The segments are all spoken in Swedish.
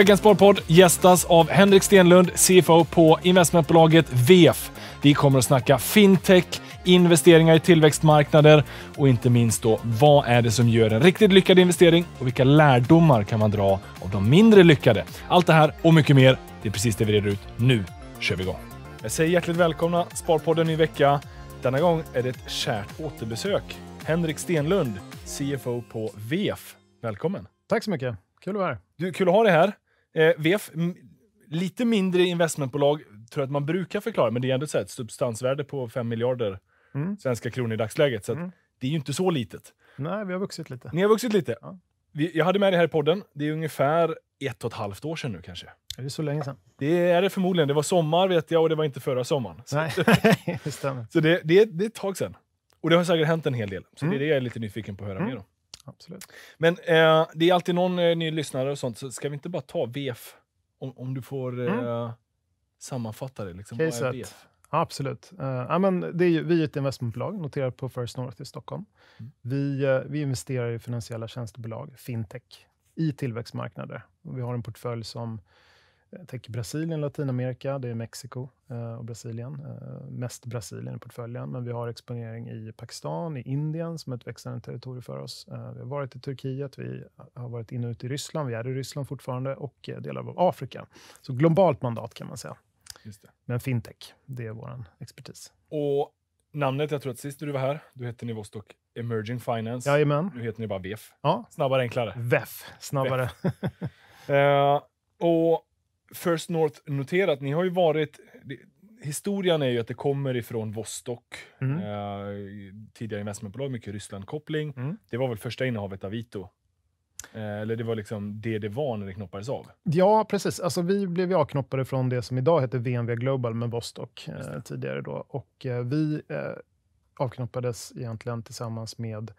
Veckans Sparpodd gästas av Henrik Stenlund, CFO på investmentbolaget VF. Vi kommer att snacka fintech, investeringar i tillväxtmarknader och inte minst då vad är det som gör en riktigt lyckad investering och vilka lärdomar kan man dra av de mindre lyckade? Allt det här och mycket mer, det är precis det vi reder ut. Nu kör vi igång! Jag säger hjärtligt välkomna Sparpodden ny vecka. Denna gång är det ett kärt återbesök. Henrik Stenlund, CFO på VF. Välkommen! Tack så mycket! Kul att vara här. Du, kul att ha dig här. Eh, VF, lite mindre investmentbolag tror jag att man brukar förklara, men det är ändå ett substansvärde på 5 miljarder mm. svenska kronor i dagsläget. Så mm. det är ju inte så litet. Nej, vi har vuxit lite. Ni har vuxit lite. Ja. Vi, jag hade med det här i podden. Det är ungefär ett och ett halvt år sedan nu kanske. Är det så länge sedan? Det är det förmodligen. Det var sommar vet jag och det var inte förra sommaren. Så, Nej, det stämmer. Så det, det, det är ett tag sedan. Och det har säkert hänt en hel del. Så mm. det är det jag är lite nyfiken på att höra mm. mer om absolut. Men eh, det är alltid någon eh, ny lyssnare och sånt, så ska vi inte bara ta VF? Om, om du får mm. eh, mm. sammanfatta det. Liksom. Vad är VF? absolut. Uh, ja, det är ju, vi är ett investmentbolag noterat på First North i Stockholm. Mm. Vi, uh, vi investerar i finansiella tjänstebolag, fintech, i tillväxtmarknader. Och vi har en portfölj som jag tänker Brasilien, Latinamerika, det är Mexiko eh, och Brasilien. Eh, mest Brasilien i portföljen, men vi har exponering i Pakistan, i Indien, som är ett växande territorium för oss. Eh, vi har varit i Turkiet, vi har varit in och ut i Ryssland, vi är i Ryssland fortfarande och delar av Afrika. Så globalt mandat kan man säga. Men fintech, det är vår expertis. Och namnet, jag tror att sist du var här, du hette ni Vostok Emerging Finance. Jajamän. Nu heter ni bara VEF. Ja. Snabbare, enklare. VEF, snabbare. VEF. uh, och First North noterat, ni har ju varit... historien är ju att det kommer ifrån Vostok, mm. eh, tidigare investmentbolag, mycket Ryssland-koppling. Mm. Det var väl första innehavet av Ito? Eh, eller det var liksom det det var när det knoppades av? Ja, precis. Alltså, vi blev avknoppade från det som idag heter VNV Global med Vostok eh, tidigare. Då. Och, eh, vi eh, avknoppades egentligen tillsammans med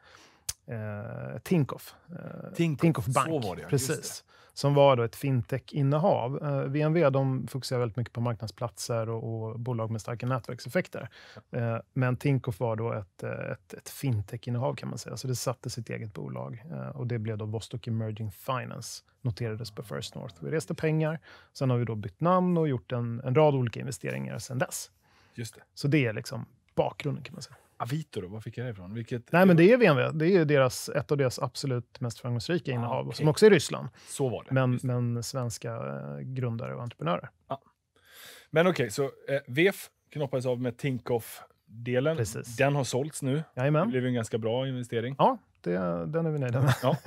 eh, Tinkoff. Eh, Tinkoff. Tinkoff Bank, var det, precis. Det. Som var då ett fintech-innehav. Eh, VNV de fokuserar väldigt mycket på marknadsplatser och, och bolag med starka nätverkseffekter. Eh, men Tinkoff var då ett, eh, ett, ett fintech-innehav kan man säga. Så det satte sitt eget bolag eh, och det blev då Vostok Emerging Finance noterades på First North. Vi reste pengar. Sen har vi då bytt namn och gjort en, en rad olika investeringar sen dess. Just det. Så det är liksom bakgrunden kan man säga. Avito då, var fick jag det ifrån? Vilket Nej, men det är VNV. Det är deras, ett av deras absolut mest framgångsrika ah, innehav, okay. som också är Ryssland. Så var det. Men, men svenska eh, grundare och entreprenörer. Ah. Men okej, okay, så eh, VF knoppades av med Tinkoff-delen. Den har sålts nu. Jajamän. Det blev en ganska bra investering. Ja, det, den är vi nöjda med. ja.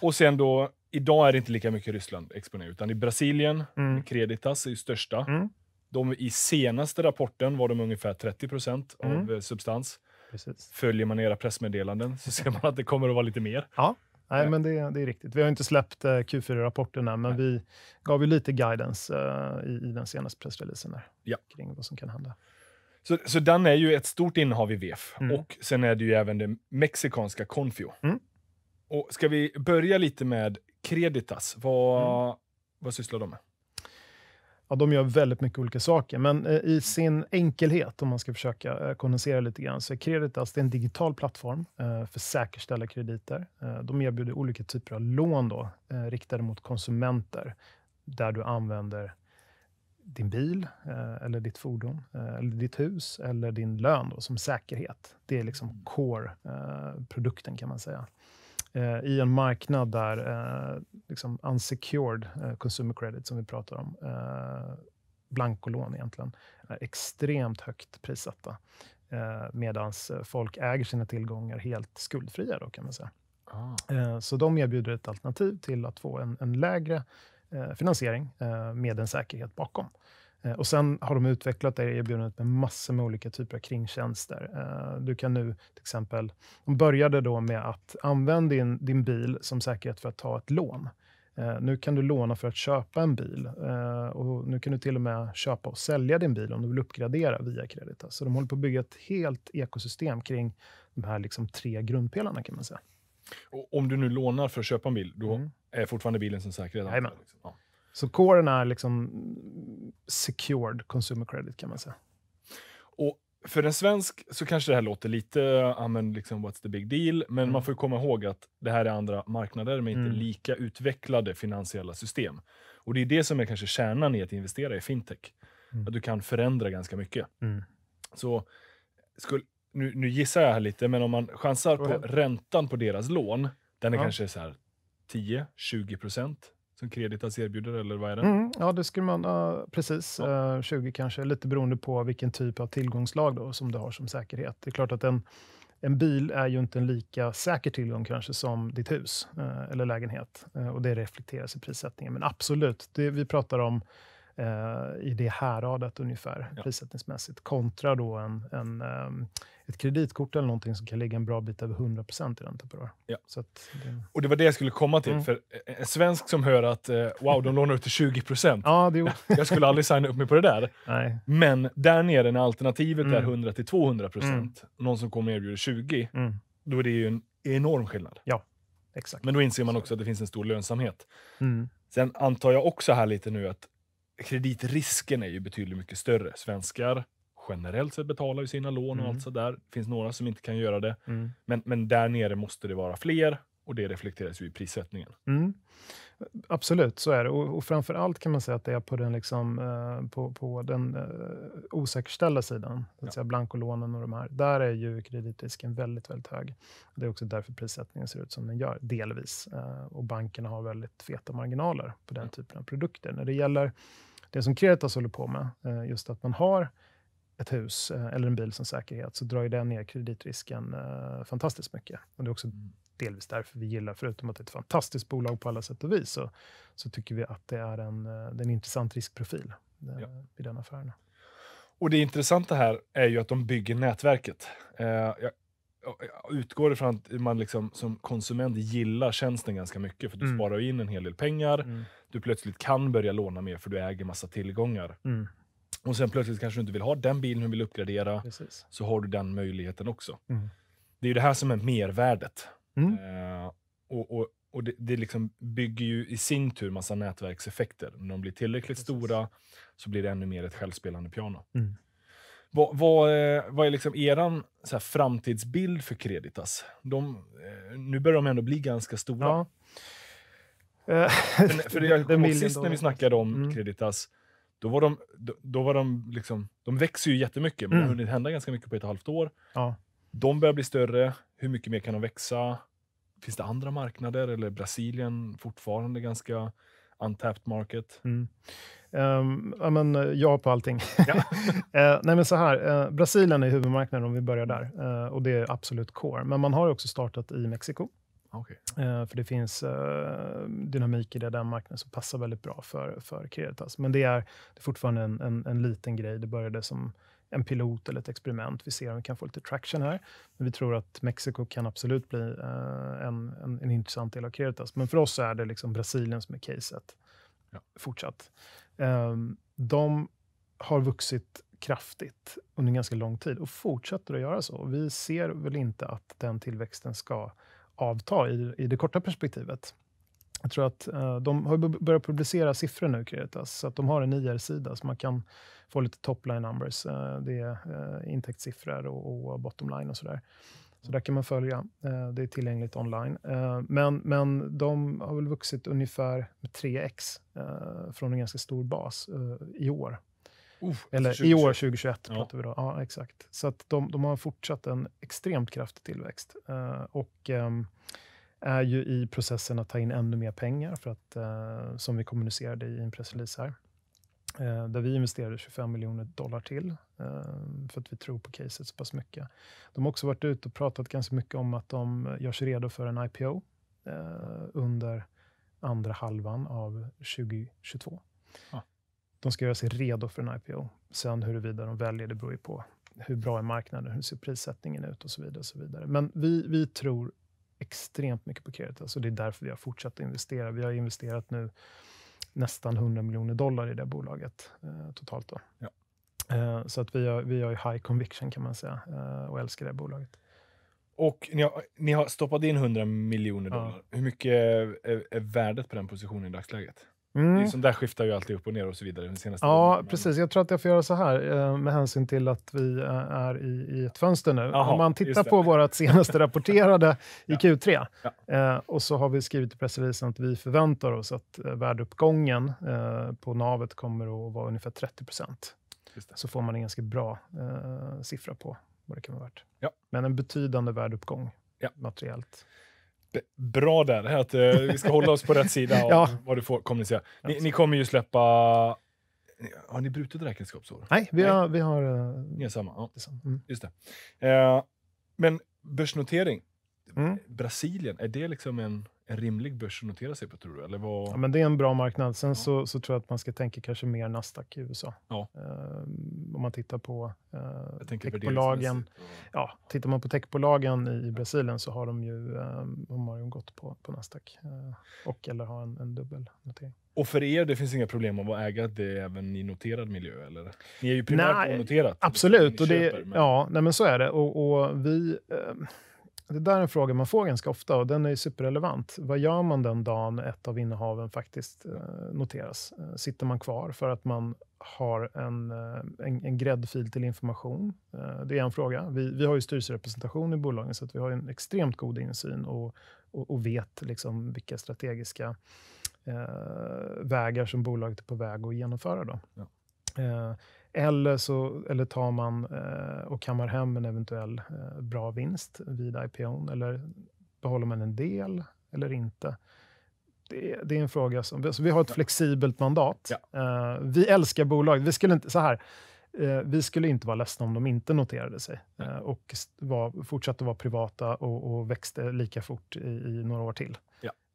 Och sen då, idag är det inte lika mycket Ryssland exponerat, utan i Brasilien, mm. Creditas är ju största. Mm. De, I senaste rapporten var de ungefär 30 procent av mm. Eh, substans. Precis. Följer man era pressmeddelanden så ser man att det kommer att vara lite mer. Ja, nej, men det, det, är riktigt. Vi har inte släppt eh, Q4-rapporten än, men nej. vi gav ju lite guidance eh, i, i, den senaste pressreleasen där, ja. kring vad som kan hända. Så, så den är ju ett stort innehav i VEF mm. och sen är det ju även det mexikanska Confio. Mm. Och ska vi börja lite med Creditas? Vad, mm. vad sysslar de med? ja, de gör väldigt mycket olika saker, men eh, i sin enkelhet, om man ska försöka eh, kondensera lite grann, så är Creditas det är en digital plattform eh, för säkerställda krediter. de erbjuder olika typer av lån då, riktade mot konsumenter, där du använder din bil, eller ditt fordon, eller ditt hus eller din lön då, som säkerhet. Det är liksom mm. core-produkten, kan man säga. Eh, i en marknad där eh, liksom unsecured eh, consumer credit, som vi pratar om, eh, blankolån egentligen, är extremt högt prissatta. Eh, Medan eh, folk äger sina tillgångar helt skuldfria. Då, kan man säga. Ah. Eh, så de erbjuder ett alternativ till att få en, en lägre finansiering med en säkerhet bakom. Eh, och Sen har de utvecklat det erbjudandet med massor med olika typer av kringtjänster. Eh, du kan nu till exempel... De började då med att använda din, din bil som säkerhet för att ta ett lån. Eh, nu kan du låna för att köpa en bil. Och nu kan du till och med köpa och sälja din bil om du vill uppgradera via Creditas. Så de håller på att bygga ett helt ekosystem kring de här liksom tre grundpelarna. kan man säga. Och om du nu lånar för att köpa en bil, då mm. är fortfarande bilen som säkerhet? Jajamän. Liksom. Så kåren är liksom secured consumer credit kan man säga. Och för en svensk så kanske det här låter lite, ja liksom what's the big deal, men mm. man får komma ihåg att det här är andra marknader med mm. inte lika utvecklade finansiella system. Och det är det som är kanske kärnan i att investera i fintech. Mm. Att du kan förändra ganska mycket. Mm. Så skulle, nu, nu, gissar jag här lite, men om man chansar på räntan på deras lån, den är ja. kanske så här 10-20 procent som kreditas erbjuder, eller vad är det? Mm, ja, det skulle man, uh, precis. Ja. Uh, eh, 20 kanske, lite beroende på vilken typ av tillgångslag då, som du har som säkerhet. Det är klart att en, en bil är ju inte en lika säker tillgång kanske som ditt hus uh, eller lägenhet. Eh, och Det reflekteras i prissättningen. Men absolut, det, vi pratar om i det häradet ungefär, ja. prissättningsmässigt, kontra då en, en um, ett kreditkort eller någonting som kan ligga en bra bit över 100 i ränta per år. Ja. Så det... Och det var det jag skulle komma till. Mm. För en svensk som hör att eh, wow, de lånar ut till 20 ja, det... jag skulle aldrig signa upp mig på det där. Nej. Men där nere när alternativet mm. är 100 200 procent, mm. någon som kommer och erbjuder 20, mm. då är det ju en enorm skillnad. Ja, exakt. Men då inser man också att det finns en stor lönsamhet. Mm. Sen antar jag också här lite nu att kreditrisken är ju betydligt mycket större. Svenskar generellt sett betalar ju sina lån och allt mm. sådär. Det finns några som inte kan göra det. Mm. Men, men där nere måste det vara fler och det reflekteras ju i prissättningen. Mm. Absolut, så är det. Och, och framför allt kan man säga att det är på den, liksom, eh, på, på, den eh, osäkerställda sidan, ja. säga blankolånen och de här. Där är ju kreditrisken väldigt, väldigt hög. Det är också därför prissättningen ser ut som den gör, delvis. Eh, och bankerna har väldigt feta marginaler på den mm. typen av produkter. När det gäller det som Creditas håller på med, eh, just att man har ett hus eh, eller en bil som säkerhet, så drar ju den ner kreditrisken eh, fantastiskt mycket. Och det är också mm. delvis därför vi gillar, förutom att det är ett fantastiskt bolag på alla sätt och vis, så, så tycker vi att det är en, eh, det är en intressant riskprofil ja. i den affären. Och det intressanta här är ju att de bygger nätverket. Eh, jag, jag utgår ifrån att man liksom, som konsument gillar tjänsten ganska mycket, för du mm. sparar in en hel del pengar. Mm. Du plötsligt kan börja låna mer, för du äger massa tillgångar. Mm. Och sen plötsligt kanske du inte vill ha den bilen, du vill uppgradera. Precis. Så har du den möjligheten också. Mm. Det är ju det här som är mervärdet. Mm. Eh, och, och, och det, det liksom bygger ju i sin tur massa nätverkseffekter. När de blir tillräckligt Precis. stora så blir det ännu mer ett självspelande piano. Mm. Vad, vad, eh, vad, är liksom er framtidsbild för Creditas? De, eh, nu börjar de ändå bli ganska stora. Ja. Eh, för, för jag kommer sist när vi snackade om mm. Creditas, då var de, då, då, var de liksom, de växer ju jättemycket, men mm. det har mm. hunnit hända ganska mycket på ett och ett halvt år. Ja. De börjar bli större, hur mycket mer kan de växa? Finns det andra marknader eller Brasilien fortfarande ganska untapped market? Mm. Um, ja, men, eh, ja på allting. Ja. uh, nej, men så här, uh, Brasilien är huvudmarknaden om vi börjar där uh, och det är absolut core. Men man har också startat i Mexiko. Okay. Eh, för det finns eh, dynamik i det, den marknaden som passar väldigt bra för, för Creditas. Men det är, det är fortfarande en, en, en liten grej. Det började som en pilot eller ett experiment. Vi ser om vi kan få lite traction här. Men vi tror att Mexiko kan absolut bli eh, en, en, en intressant del av Creditas. Men för oss är det liksom Brasilien som är caset ja. fortsatt. Ehm, de har vuxit kraftigt under ganska lång tid och fortsätter att göra så. Vi ser väl inte att den tillväxten ska avta i, i det korta perspektivet. Jag tror att eh, de har börjat publicera siffror nu, Creditas, så att de har en IR-sida så man kan få lite topline numbers. Eh, det är eh, intäktssiffror och, och bottomline och sådär. Så där kan man följa. Eh, det är tillgängligt online. Eh, men, men de har väl vuxit ungefär med 3x eh, från en ganska stor bas i år. Uh, Eller 2021. i år, 2021 ja. pratar vi då. Ja, exakt. Så att de, de har fortsatt en extremt kraftig tillväxt. Uh, och um, är ju i processen att ta in ännu mer pengar, för att, uh, som vi kommunicerade i en pressrelease här. Eh, där vi investerade 25 miljoner dollar till, för att vi tror på caset så pass mycket. De har också varit ute och pratat ganska mycket om att de gör sig redo för en IPO under andra halvan av 2022. Ah. De ska göra sig redo för en IPO. Sen huruvida de väljer, det beror ju på hur bra är marknaden, hur ser prissättningen ut och så vidare. Och så vidare. Men vi, vi tror extremt mycket på Caritas alltså och det är därför vi har fortsatt investera. Vi har investerat nu nästan 100 miljoner dollar i det bolaget eh, totalt. Då. Ja. Eh, så att vi har, vi har high conviction kan man säga eh, och älskar det bolaget. Och ni har, ni har stoppat in 100 miljoner dollar. Ja. Hur mycket är, är, värdet på den positionen i dagsläget? Mm. Sånt liksom, där skiftar ju alltid upp och ner och så vidare. Den senaste ja, dagen, precis. Jag tror att jag får göra så här eh, med hänsyn till att vi eh, är i, i ett fönster nu. Aha, Om man tittar på vårt senaste rapporterade i ja. Q3 eh, ja. och så har vi skrivit i pressreleasen att vi förväntar oss att värdeuppgången på navet kommer att vara ungefär 30 procent. Så får man en ganska bra siffra på vad det kan vara värt. Ja. Men en betydande värdeuppgång materiellt bra där, att uh, vi ska hålla oss på rätt sida av ja. vad du får kommunicera. Ni, ni kommer ju släppa... Har ni brutit räkenskapsår? Nej, vi Nej. har... Vi har uh, ni är samma? Ja. Detsamma. Mm. Just det. Uh, men börsnotering, mm. Brasilien, är det liksom en en rimlig börs att notera sig på, tror du? Eller vad... ja, men det är en bra marknad. Sen ja. så, så, tror jag att man ska tänka kanske mer Nasdaq i USA. Ja. Um, om man tittar på uh, techbolagen. Och... Ja, tittar man på techbolagen i Brasilien så har de ju, um, de har ju gått på, på Nasdaq uh, och eller har en, en dubbel notering. Och för er, det finns inga problem att äga det är även i noterad miljö? Eller? Ni är ju primärt nej, onoterat. Absolut, och det, men... ja, nej, men så är det. Och, och vi... Uh, det där är en fråga man får ganska ofta och den är superrelevant. Vad gör man den dagen ett av innehaven faktiskt eh, noteras? Eh, sitter man kvar för att man har en, eh, en, en gräddfil till information? Det är en fråga. Vi, vi har ju styrelserepresentation i bolagen, så vi har en extremt god insyn och, och, och vet liksom vilka strategiska eh, vägar som bolaget är på väg att genomföra. Då. Ja. Eh, eller, så, eller tar man eh, och kammar hem en eventuell eh, bra vinst vid IPOn, eller behåller man en del eller inte? Det, det är en fråga som... Så vi har ett flexibelt mandat. Ja. Eh, vi älskar bolag. Vi skulle inte... Så här, eh, vi skulle inte vara ledsna om de inte noterade sig eh, och var, fortsatte vara privata och, och växte lika fort i, i några år till.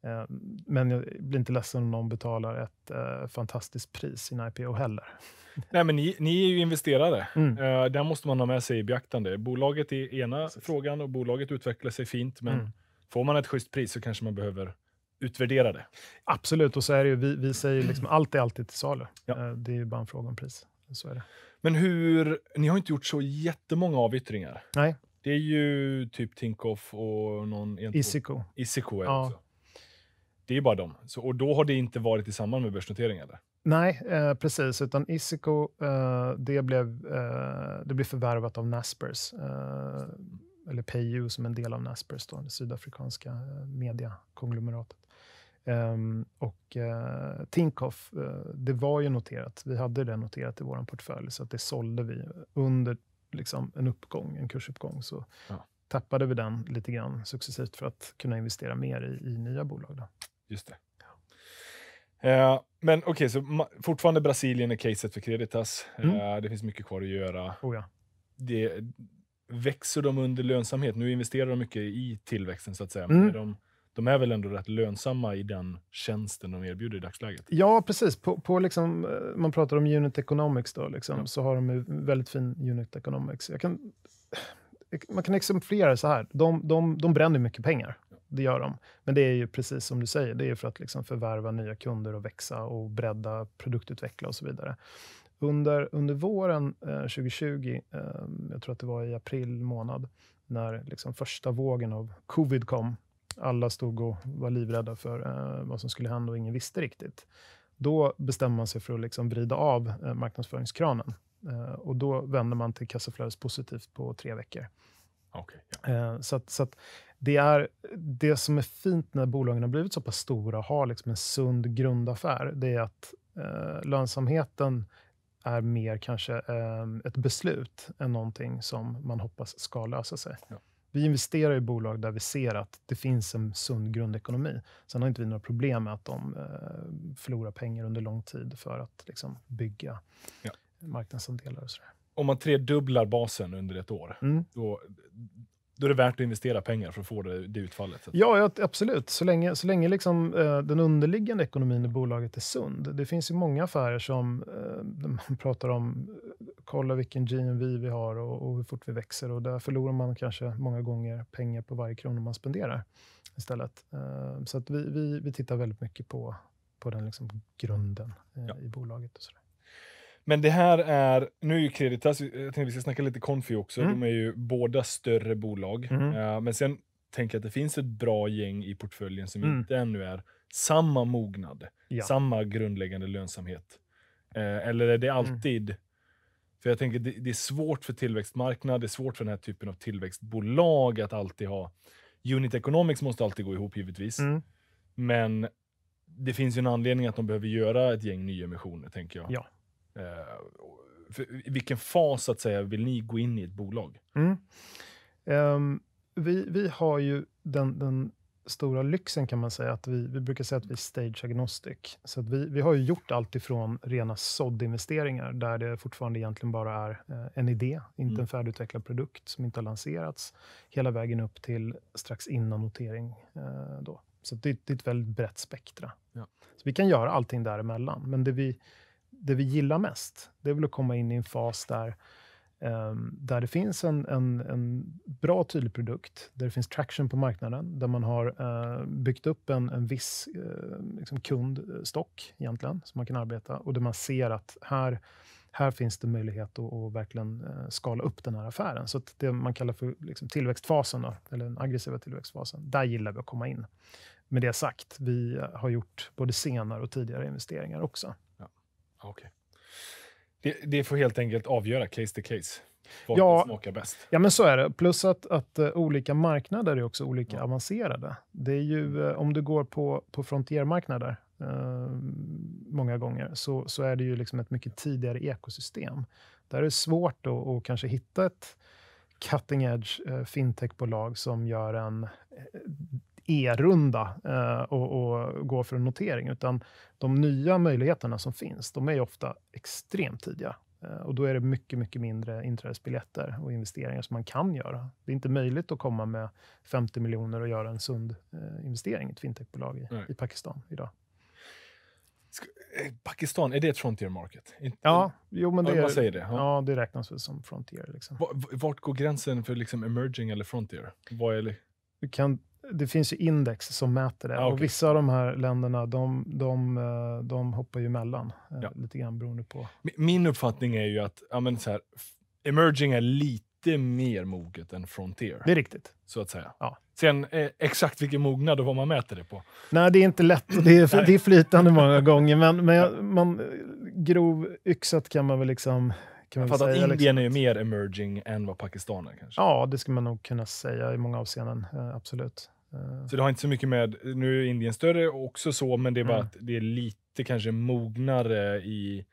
Eh, men jag blir inte ledsen om någon betalar ett eh, fantastiskt pris i en IPO heller. Nej, men ni, ni är ju investerare. Mm. Eh, där måste man ha med sig i beaktande. Bolaget är ena Precis. frågan och bolaget utvecklar sig fint, men mm. får man ett schysst pris så kanske man behöver utvärdera det. Absolut, och så är det ju, vi, vi säger liksom allt är alltid till salu. Ja. Eh, det är ju bara en fråga om pris. Så är det. Men hur, ni har inte gjort så jättemånga avyttringar. Nej. Det är ju typ Tinkoff och någon... Isiko. Isico är ja. också. Det är bara dem. Så, och då har det inte varit i samband med börsnotering? Nej, eh, precis. Utan Isiko eh, det, blev, eh, det blev förvärvat av Naspers. Eh, eller PayU som en del av Naspers, då, det sydafrikanska eh, mediakonglomeratet. Um, och uh, Tinkoff, uh, det var ju noterat. Vi hade det noterat i vår portfölj, så att det sålde vi under liksom, en uppgång, en kursuppgång. Så ja. tappade vi den lite grann successivt för att kunna investera mer i, i nya bolag. Då just det. Eh, men okej, okay, så fortfarande Brasilien är caset för Creditas. Mm. Eh, det finns mycket kvar att göra. Oh, ja. det, växer de under lönsamhet? Nu investerar de mycket i tillväxten, så att säga. Mm. Men de, de är väl ändå rätt lönsamma i den tjänsten de erbjuder i dagsläget? Ja, precis. På, på liksom, eh, man pratar om unit economics, då, liksom, ja. så har de väldigt fin unit economics. Kan, man kan exemplifiera det så här. De, de, de bränner mycket pengar det gör de. Men det är ju precis som du säger, det är för att liksom förvärva nya kunder och växa och bredda, produktutveckla och så vidare. Under, under våren 2020, eh, eh, jag tror att det var i april månad, när liksom första vågen av covid kom, alla stod och var livrädda för eh, vad som skulle hända och ingen visste riktigt. Då bestämde man sig för att liksom vrida av marknadsföringskranen. och då vände man till kassaflödespositivt på tre veckor. Okay, ja. så att, så att det, är, det som är fint när bolagen har blivit så pass stora och har liksom en sund grundaffär, det är att eh, lönsamheten är mer kanske eh, ett beslut än någonting som man hoppas ska lösa sig. Ja. Vi investerar i bolag där vi ser att det finns en sund grundekonomi. Sen har inte vi några problem med att de eh, förlorar pengar under lång tid för att liksom, bygga ja. marknadsandelar och sådär. Om man tredubblar basen under ett år, mm. då, då är det värt att investera pengar för att få det, det utfallet. Ja, ja, absolut. Så länge, så länge liksom, eh, den underliggande ekonomin i bolaget är sund. Det finns ju många affärer som eh, man pratar om, eh, kolla vilken GMV vi har och, och, hur fort vi växer och där förlorar man kanske många gånger pengar på varje krona man spenderar istället. Eh, så att vi, vi, vi tittar väldigt mycket på, på den liksom grunden eh, ja. i bolaget. Och sådär. Men det här är, nu är ju Creditas, jag tänkte vi ska snacka lite Confi också, mm. de är ju båda större bolag. Mm. Uh, men sen tänker jag att det finns ett bra gäng i portföljen som mm. inte ännu är samma mognad, ja. samma grundläggande lönsamhet. Uh, eller är det mm. alltid för jag tänker det, det, är svårt för tillväxtmarknad, det är svårt för den här typen av tillväxtbolag att alltid ha. Unit Economics måste alltid gå ihop givetvis. Mm. Men det finns ju en anledning att de behöver göra ett gäng nyemissioner, tänker jag. Ja. Eh, I vilken fas att säga, vill ni gå in i ett bolag? Mm. Um, vi, vi har ju den, den stora lyxen kan man säga att vi, vi brukar säga att vi är stage agnostic. Så att vi, vi har gjort allt ifrån rena såddinvesteringar där det fortfarande egentligen bara är eh, en idé, inte mm. en färdigutvecklad produkt som inte har lanserats, hela vägen upp till strax innan notering. Eh, då. Så det, det, är ett väldigt brett spektra. Ja. Så vi kan göra allting däremellan, men det vi det vi gillar mest, det är väl att komma in i en fas där, ehm, där det finns en, en, en bra, tydlig produkt, där det finns traction på marknaden, där man har eh, byggt upp en, en viss eh, liksom kundstock egentligen, som man kan arbeta och där man ser att här, här finns det möjlighet att, att verkligen eh, skala upp den här affären. Så det man kallar för liksom tillväxtfasen, då, eller den aggressiva tillväxtfasen, där gillar vi att komma in. Med det sagt, vi har gjort både senare och tidigare investeringar också. Okay. Det, det, får helt enkelt avgöra case to case. Vad ja, smakar bäst. Ja, men så är det. Plus att, att uh, olika marknader är också olika ja. avancerade. Det är ju, uh, om du går på, på frontiermarknader uh, många gånger, så, så är det ju liksom ett mycket tidigare ekosystem. Där är det svårt att kanske hitta ett cutting edge fintechbolag som gör en e-runda eh, och, och, gå för en notering, utan de nya möjligheterna som finns, de är ju ofta extremt tidiga. Eh, och då är det mycket, mycket mindre inträdesbiljetter och investeringar som man kan göra. Det är inte möjligt att komma med 50 miljoner och göra en sund eh, investering i ett fintechbolag i, i Pakistan idag. Eh, Pakistan, är det ett frontier market? Ja, jo, men det, ja, säger det. ja. det räknas väl som frontier. Liksom. Vart går gränsen för liksom emerging eller frontier? Vad är det? Du kan det finns ju index som mäter det. Ah, okay. och Vissa av de här länderna de, de, eh, de hoppar ju emellan, eh, ja. lite grann beroende på. Min uppfattning är ju att ja, men så här, emerging är lite mer moget än frontier. Det är riktigt. Så att säga. Ja. Sen eh, exakt vilken mognad och vad man mäter det på. Nej, det är inte lätt och det är, det är flytande många gånger. Men, men man, grov yxat kan man väl liksom kan man säga, Indien liksom är ju mer emerging än vad Pakistan är kanske? Ja, det skulle man nog kunna säga i många avseenden, absolut. Så eh. det har inte så mycket med, nu är Indien större också så, men det är bara mm. att det är lite kanske mognare i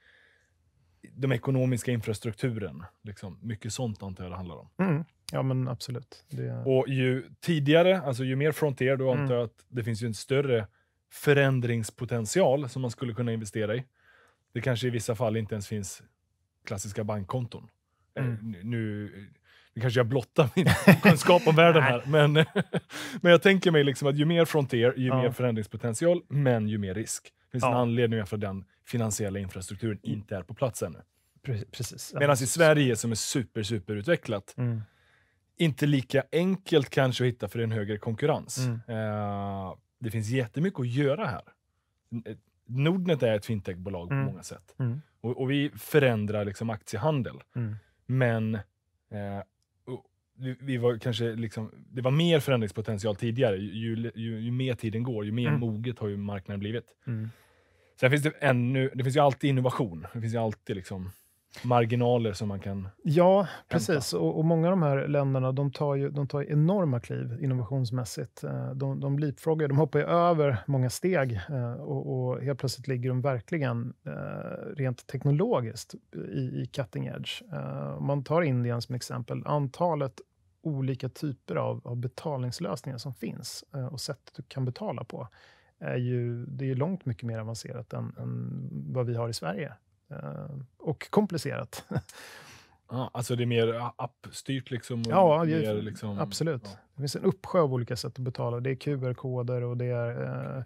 den ekonomiska infrastrukturen. Liksom. Mycket sånt antar jag det handlar om. Mm. Ja, men absolut. Det... Och ju tidigare, alltså ju mer frontier, då antar mm. jag att det finns ju en större förändringspotential som man skulle kunna investera i. Det kanske i vissa fall inte ens finns klassiska bankkonton. Eh, mm. Nu kanske jag blottar min kunskap om världen här, men, men jag tänker mig liksom att ju mer frontier, ju ja. mer förändringspotential, men ju mer risk. Det finns ja. en anledning att den finansiella infrastrukturen mm. inte är på plats ännu. Precis. Medan i Sverige, som är super, superutvecklat mm. inte lika enkelt kanske att hitta för en högre konkurrens. Mm. Uh, det finns jättemycket att göra här. Eh, Nordnet är ett fintechbolag mm. på många sätt. Mm. Och, och, vi förändrar liksom aktiehandel. Mm. Men eh, vi var kanske liksom, det var mer förändringspotential tidigare. Ju, ju, ju mer tiden går, ju mer mm. moget har ju marknaden blivit. Mm. Sen finns det ännu, det finns ju alltid innovation. Det finns ju alltid liksom marginaler som man kan Ja, precis. Och, och, många av de här länderna de tar ju, de tar enorma kliv innovationsmässigt. Eh, de, de leapfroggar, de hoppar över många steg eh, och, och helt plötsligt ligger de verkligen eh, rent teknologiskt i, i cutting edge. Om man tar Indien som exempel. Antalet olika typer av, av betalningslösningar som finns eh, och sättet du kan betala på, är ju, det är ju långt mycket mer avancerat än, än vad vi har i Sverige. Eh, och komplicerat. Ah, alltså det är mer appstyrt? Liksom ja, mer liksom, absolut. Ja. Det finns en uppsjö av olika sätt att betala. Det är QR-koder och det är eh,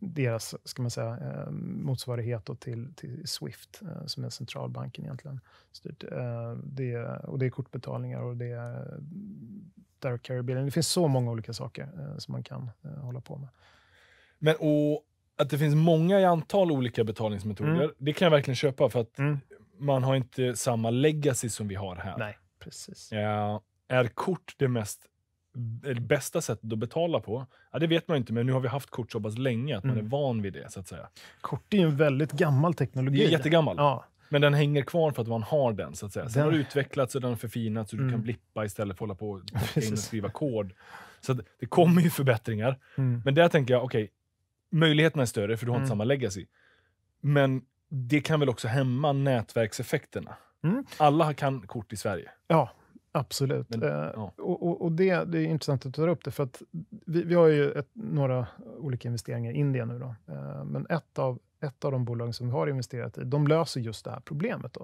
deras ska man säga, eh, motsvarighet till, till Swift, eh, som är centralbanken egentligen. Styrt. Eh, det, är, och det är kortbetalningar och det är eh, Direct Carry Det finns så många olika saker som man kan hålla på med. Men och att det finns många i antal olika betalningsmetoder, mm. det kan jag verkligen köpa för att mm. man har inte samma legacy som vi har här. Nej, precis. Ja, är kort det mest bästa sättet att betala på? Ja, det vet man inte, men nu har vi haft kort så pass länge att man mm. är van vid det. så att säga. Kort är ju en väldigt gammal teknologi. Det är jättegammal. Ja. Men den hänger kvar för att man har den. så att säga. Sen den... har det utvecklats och den har förfinats så mm. du kan mm. blippa istället för att hålla på och in och skriva kod. Så det kommer ju förbättringar. Mm. Men där tänker jag, okej, okay, möjligheterna är större för du har inte mm. samma legacy. Men det kan väl också hämma nätverkseffekterna? Mm. Alla kan kort i Sverige. Ja, Absolut. Men, eh, ja. och, och, och det, det, är intressant att du tar upp det, för att vi, vi har ju ett, några olika investeringar i Indien nu. Då. Eh, men ett av, ett av de bolagen som vi har investerat i, de löser just det här problemet. Då.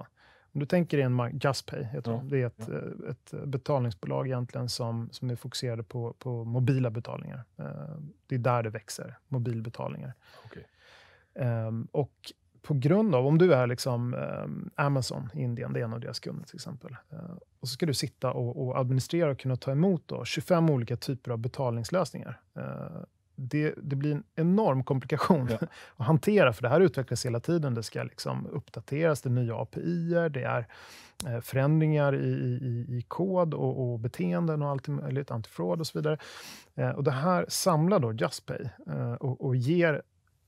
Om du tänker dig en Juspay, heter ja, det är ett, ja. Eh, ett, betalningsbolag egentligen som, som är fokuserade på, på mobila betalningar. Det är där det växer, mobilbetalningar. Okay. Ehm, och på grund av, om du är liksom, eh, Amazon i Indien, det är en av deras kunder till exempel, eh, och så ska du sitta och, och, administrera och kunna ta emot då 25 olika typer av betalningslösningar. Eh, det, det, blir en enorm komplikation ja. att hantera, för det här utvecklas hela tiden. Det ska liksom uppdateras, det är nya API-er, det är eh, förändringar i, i, i kod och, och, beteenden och allt möjligt, antifråd och så vidare. Eh, och det här samlar då JustPay eh, och, och, ger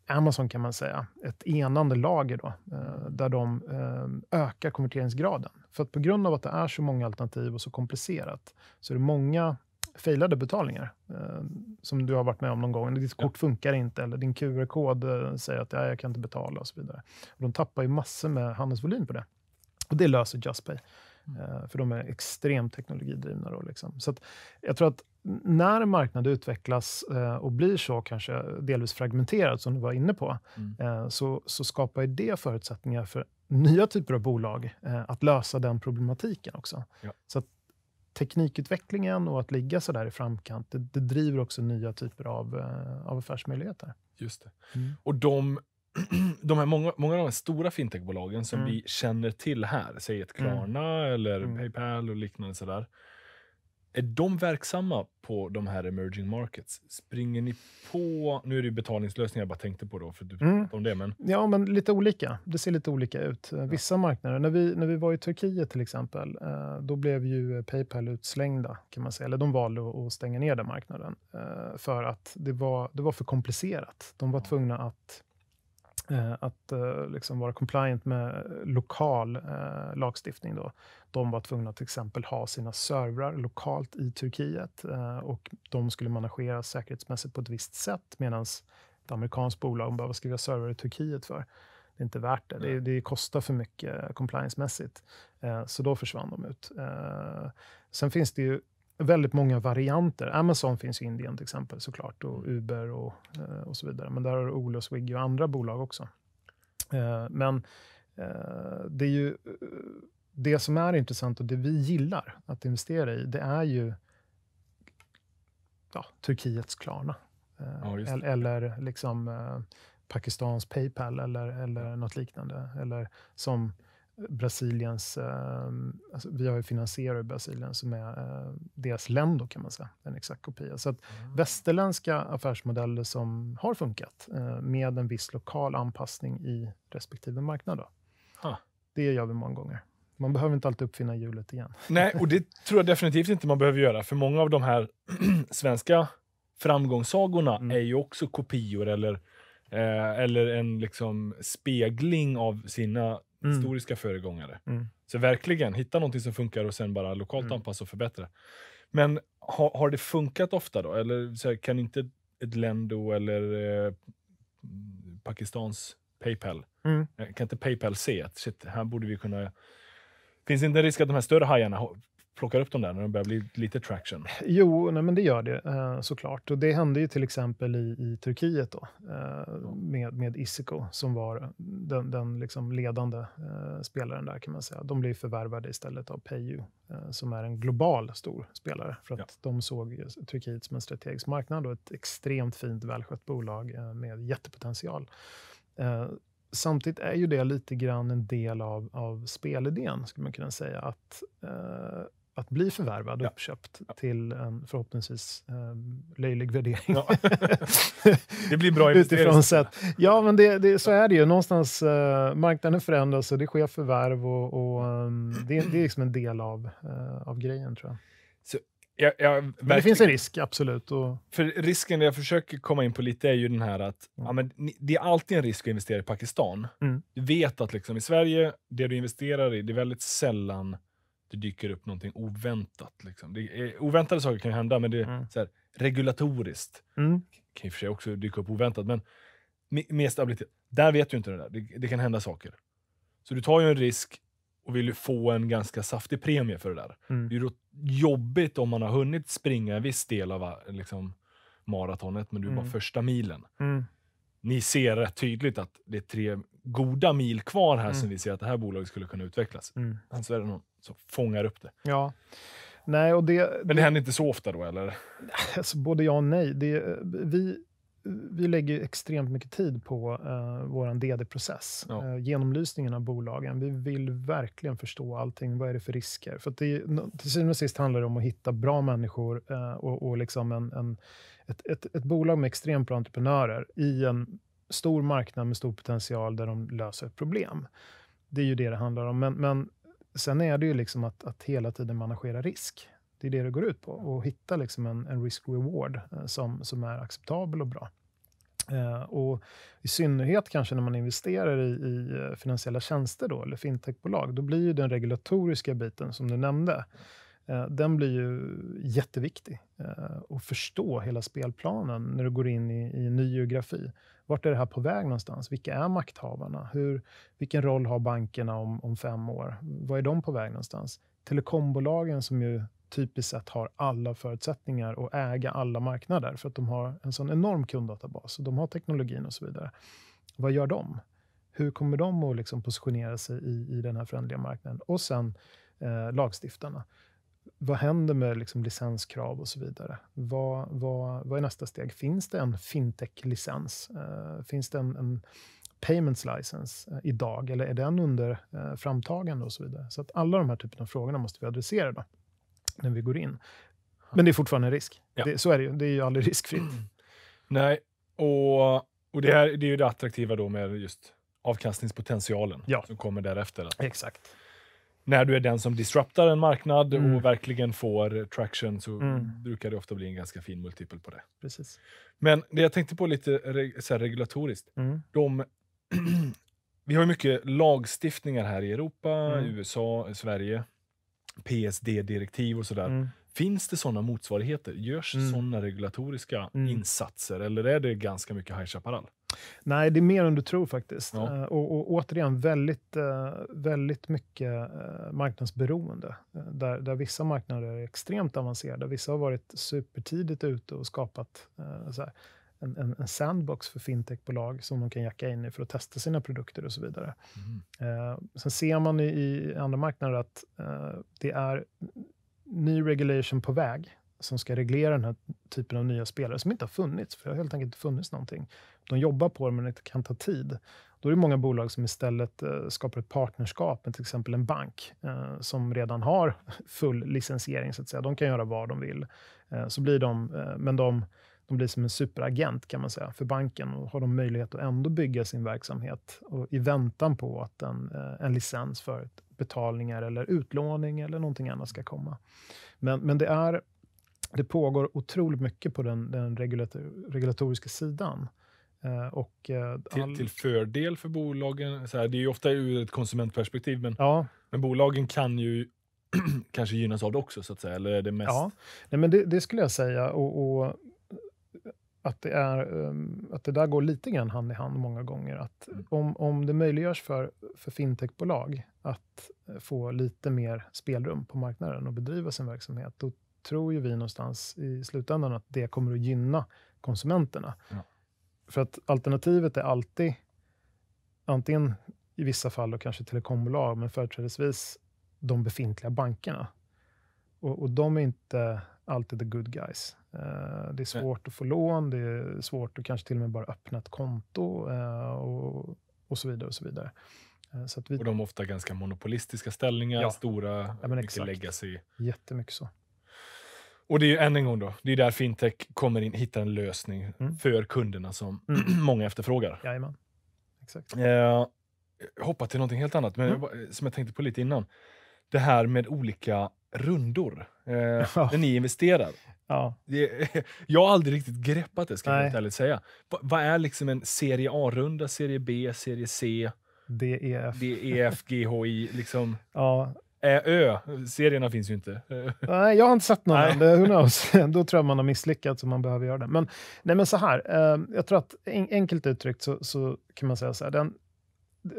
Amazon kan man säga, ett enande lager då, eh, där de eh, ökar konverteringsgraden. För att på grund av att det är så många alternativ och så komplicerat så är det många failade betalningar eh, som du har varit med om någon gång. Ditt kort funkar inte eller din QR-kod säger att ja, jag kan inte betala och så vidare. Och de tappar ju massor med handelsvolym på det. Och Det löser JustPay. Mm. Eh, för de är extremt teknologidrivna. Då, liksom. Så jag tror att när en marknad utvecklas eh, och blir så kanske delvis fragmenterad, som du var inne på, mm. Eh, så, så skapar det förutsättningar för nya typer av bolag att lösa den problematiken också. Ja. Så teknikutvecklingen och att ligga så där i framkant, det, det driver också nya typer av, av affärsmöjligheter. Just det. Mm. Och de de här många, många av de här stora fintechbolagen som mm. vi känner till här, säg ett mm. Klarna mm. eller mm. Paypal och liknande sådär. Är de verksamma på de här emerging markets? Springer ni på... Nu är det ju betalningslösningar jag bara tänkte på då, för du mm. om det. Men... Ja, men lite olika. Det ser lite olika ut. Eh, vissa ja. marknader, när vi, när vi var i Turkiet till exempel, eh, då blev ju Paypal utslängda, kan man säga. Eller de valde att stänga ner den marknaden, eh, för att det var, det var för komplicerat. De var tvungna att Eh, att eh, liksom vara compliant med lokal eh, lagstiftning. Då. De var tvungna att till exempel ha sina servrar lokalt i Turkiet och de skulle managera säkerhetsmässigt på ett visst sätt medan ett amerikanskt bolag behöver skriva servrar i Turkiet för. Det är inte värt det. Det, det kostar för mycket compliancemässigt. så då försvann de ut. sen finns det ju väldigt många varianter. Amazon finns i Indien till exempel såklart och Uber och, eh, och så vidare. Men där har du Olo, Swiggy och andra bolag också. Eh, men eh, det är ju det som är intressant och det vi gillar att investera i, det är ju ja, Turkiets Klarna. Ja, eller liksom Pakistans Paypal eller, eller något liknande. Eller som Brasiliens... Ehm, alltså vi har ju finansiärer i Brasilien som är eh, deras länder, kan man säga. En exakt kopia. Så att mm. västerländska affärsmodeller som har funkat eh, med en viss lokal anpassning i respektive marknad. Huh. Ah. Det gör vi många gånger. Man behöver inte alltid uppfinna hjulet igen. Nej, och det tror jag definitivt inte man behöver göra, för många av de här svenska framgångssagorna mm. är ju också kopior eller, eh, eller en liksom spegling av sina mm. historiska föregångare. Mm. Så verkligen, hitta någonting som funkar och sen bara lokalt mm. anpassa och förbättra. Men ha, har det funkat ofta då? Eller här, kan inte ett Lendo eller eh, Pakistans Paypal, mm. Eh, kan inte Paypal se att shit, här borde vi kunna Finns det inte en risk att de här större hajarna plockar upp dem där när de börjar bli lite traction? Jo, nej, men det gör det eh, såklart. Och det hände ju till exempel i, i Turkiet då, eh, med, med Isiko som var den, den liksom ledande eh, spelaren där kan man säga. De blev förvärvade istället av Peju som är en global stor spelare för att ja. de såg Turkiet som en strategisk marknad och ett extremt fint välskött bolag med jättepotential. Samtidigt är ju det lite grann en del av, av spelidén, skulle man kunna säga. Att eh, att bli förvärvad och ja. uppköpt ja. till en förhoppningsvis eh, löjlig värdering. Ja. det blir bra Utifrån sett. Ja, men det, det, så är det ju. Någonstans, eh, marknaden förändras och det sker förvärv och, och um, det, det, är liksom en del av, eh, av grejen tror jag. Så, jag, jag det finns en risk, absolut. Och... För risken jag försöker komma in på lite är ju den här att mm. ja, men, det är alltid en risk att investera i Pakistan. Mm. Du vet att liksom, i Sverige, det du investerar i, det är väldigt sällan det dyker upp någonting oväntat. Liksom. Är, oväntade saker kan hända, men det är mm. så här, regulatoriskt. Mm. kan i och för sig också dyka upp oväntat, men mer stabilitet. Där vet du inte det där. Det, det, kan hända saker. Så du tar ju en risk och vill få en ganska saftig premie för det där. Mm. Det är jobbigt om man har hunnit springa en viss del av eh, liksom, maratonet, men du är bara mm. första milen. Mm. Ni ser rätt tydligt att det är tre goda mil kvar här mm. som vi ser att det här bolaget skulle kunna utvecklas. Mm. Men alltså, är det någon som fångar upp det. Ja. Nej, och det, Men det, det händer inte så ofta då, eller? Alltså, både ja och nej. Det, eh, vi, vi lägger extremt mycket tid på uh, eh, vår DD-process. Ja. Uh, genomlysningen av bolagen. Vi vill verkligen förstå allting. Vad är det för risker? För det, till syvende och sist handlar det om att hitta bra människor uh, och, och liksom en, en ett, ett, ett, bolag med extremt bra entreprenörer i en stor marknad med stor potential där de löser ett problem. Det är ju det det handlar om. Men, men sen är det ju liksom att, att hela tiden managera risk. Det är det det går ut på. Och hitta liksom en, en risk-reward eh, som, som är acceptabel och bra. Eh, och I synnerhet kanske när man investerar i, i eh, finansiella tjänster då, eller fintechbolag, då blir ju den regulatoriska biten, som du nämnde, eh, den blir ju jätteviktig. Eh, att förstå hela spelplanen när du går in i, i en ny geografi. Vart är det här på väg någonstans? Vilka är makthavarna? Hur, vilken roll har bankerna om, om fem år? Vad är de på väg någonstans? Telekombolagen, som ju typiskt sett har alla förutsättningar att äga alla marknader, för att de har en sån enorm kunddatabas. Och de har teknologin och så vidare. Vad gör de? Hur kommer de att liksom positionera sig i, i den här förändliga marknaden? Och sen eh, lagstiftarna vad händer med liksom licenskrav och så vidare? Vad, vad, vad är nästa steg? Finns det en fintech-licens? Uh, finns det en, en payments license uh, idag? Eller är den under uh, framtagande? och så vidare? Så att alla de här typerna av frågorna måste vi adressera då, när vi går in. Men det är fortfarande en risk. Ja. Det, så är det ju. Det är ju aldrig riskfritt. Nej, och, och det, här, det är ju det attraktiva då med just avkastningspotentialen ja. som kommer därefter. Exakt när du är den som disruptar en marknad mm. och verkligen får traction så mm. brukar det ofta bli en ganska fin multipel på det. Precis. Men det jag tänkte på lite reg så här regulatoriskt. Mm. De, vi har mycket lagstiftningar här i Europa, mm. USA, Sverige. PSD-direktiv och sådär. Mm. Finns det sådana motsvarigheter? Görs mm. sådana regulatoriska mm. insatser eller är det ganska mycket High Chaparral? Nej, det är mer än du tror faktiskt. Ja. Eh, och, och, återigen, väldigt, eh, väldigt mycket eh, marknadsberoende. Där, där vissa marknader är extremt avancerade. Vissa har varit supertidigt ute och skapat en, en, en, sandbox för fintechbolag som de kan jacka in i för att testa sina produkter och så vidare. Mm. sen ser man i, i andra marknader att det är ny regulation på väg som ska reglera den här typen av nya spelare som inte har funnits, för det har helt enkelt inte funnits någonting. De jobbar på det, men det kan ta tid. Då är det många bolag som istället eh, skapar ett partnerskap med till exempel en bank eh, som redan har full licensiering. så att säga. De kan göra vad de vill. Eh, så blir de, men de de blir som en superagent kan man säga för banken och har de möjlighet att ändå bygga sin verksamhet och i väntan på att en, eh, en licens för betalningar eller utlåning eller någonting annat ska komma. Men, men det, är, det pågår otroligt mycket på den, den regulator, regulatoriska sidan. Eh, och eh, all... till, till, fördel för bolagen. Så här, det är ju ofta ur ett konsumentperspektiv, men, ja. men bolagen kan ju kanske gynnas av det också, så att säga? Eller är det mest... Ja, Nej, men det, det skulle jag säga. Och, och att det, är, ehm, att det där går lite grann hand i hand många gånger. Att mm. om, om det möjliggörs för, för fintechbolag att eh, få lite mer spelrum på marknaden och bedriva sin verksamhet, då tror ju vi någonstans i slutändan att det kommer att gynna konsumenterna. Ja. För att alternativet är alltid, antingen i vissa fall och kanske telekombolag, men företrädesvis de befintliga bankerna. Och, och de är inte alltid the good guys. Eh, det är svårt att få lån, det är svårt att kanske till och med bara öppna ett konto eh, och, och så vidare. Och så vidare. Eh, så vi... Och de har ofta ganska monopolistiska ställningar, ja. stora, ja, men mycket legacy. Jättemycket så. Och det är ju än en gång då, det är där fintech kommer in, hittar en lösning mm. för kunderna som mm. många efterfrågar. Jajamän. Exakt. Eh, hoppa till någonting helt annat, men mm. som jag tänkte på lite innan. Det här med olika rundor eh, när ni investerar. Ja. Det, jag har aldrig riktigt greppat det, ska Nej. jag ärligt säga. Va, vad är liksom en serie A-runda, serie B, serie C? DEF. DEF, GHI, liksom. Ja. Ö. Serierna finns ju inte. Nej, jag har inte sett någon än. Who knows? Då tror jag man har misslyckats och man behöver göra det. Men, nej, men så här, eh, jag tror att enkelt uttryckt så, så, kan man säga så här, den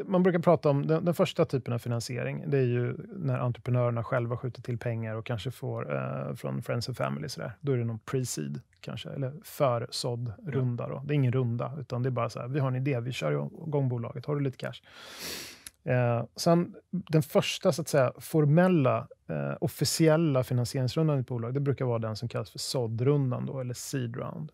man brukar prata om den, den, första typen av finansiering. Det är ju när entreprenörerna själva skjuter till pengar och kanske får eh, från friends and family. Sådär. Då är det någon pre-seed, kanske, eller försådd runda. Då. Det är ingen runda, utan det är bara så här, vi har en idé, vi kör igång bolaget, har du lite cash? Eh, sen, den första så att säga, formella, eh, officiella finansieringsrundan i ett bolag, det brukar vara den som kallas för såddrundan, då, eller seed round.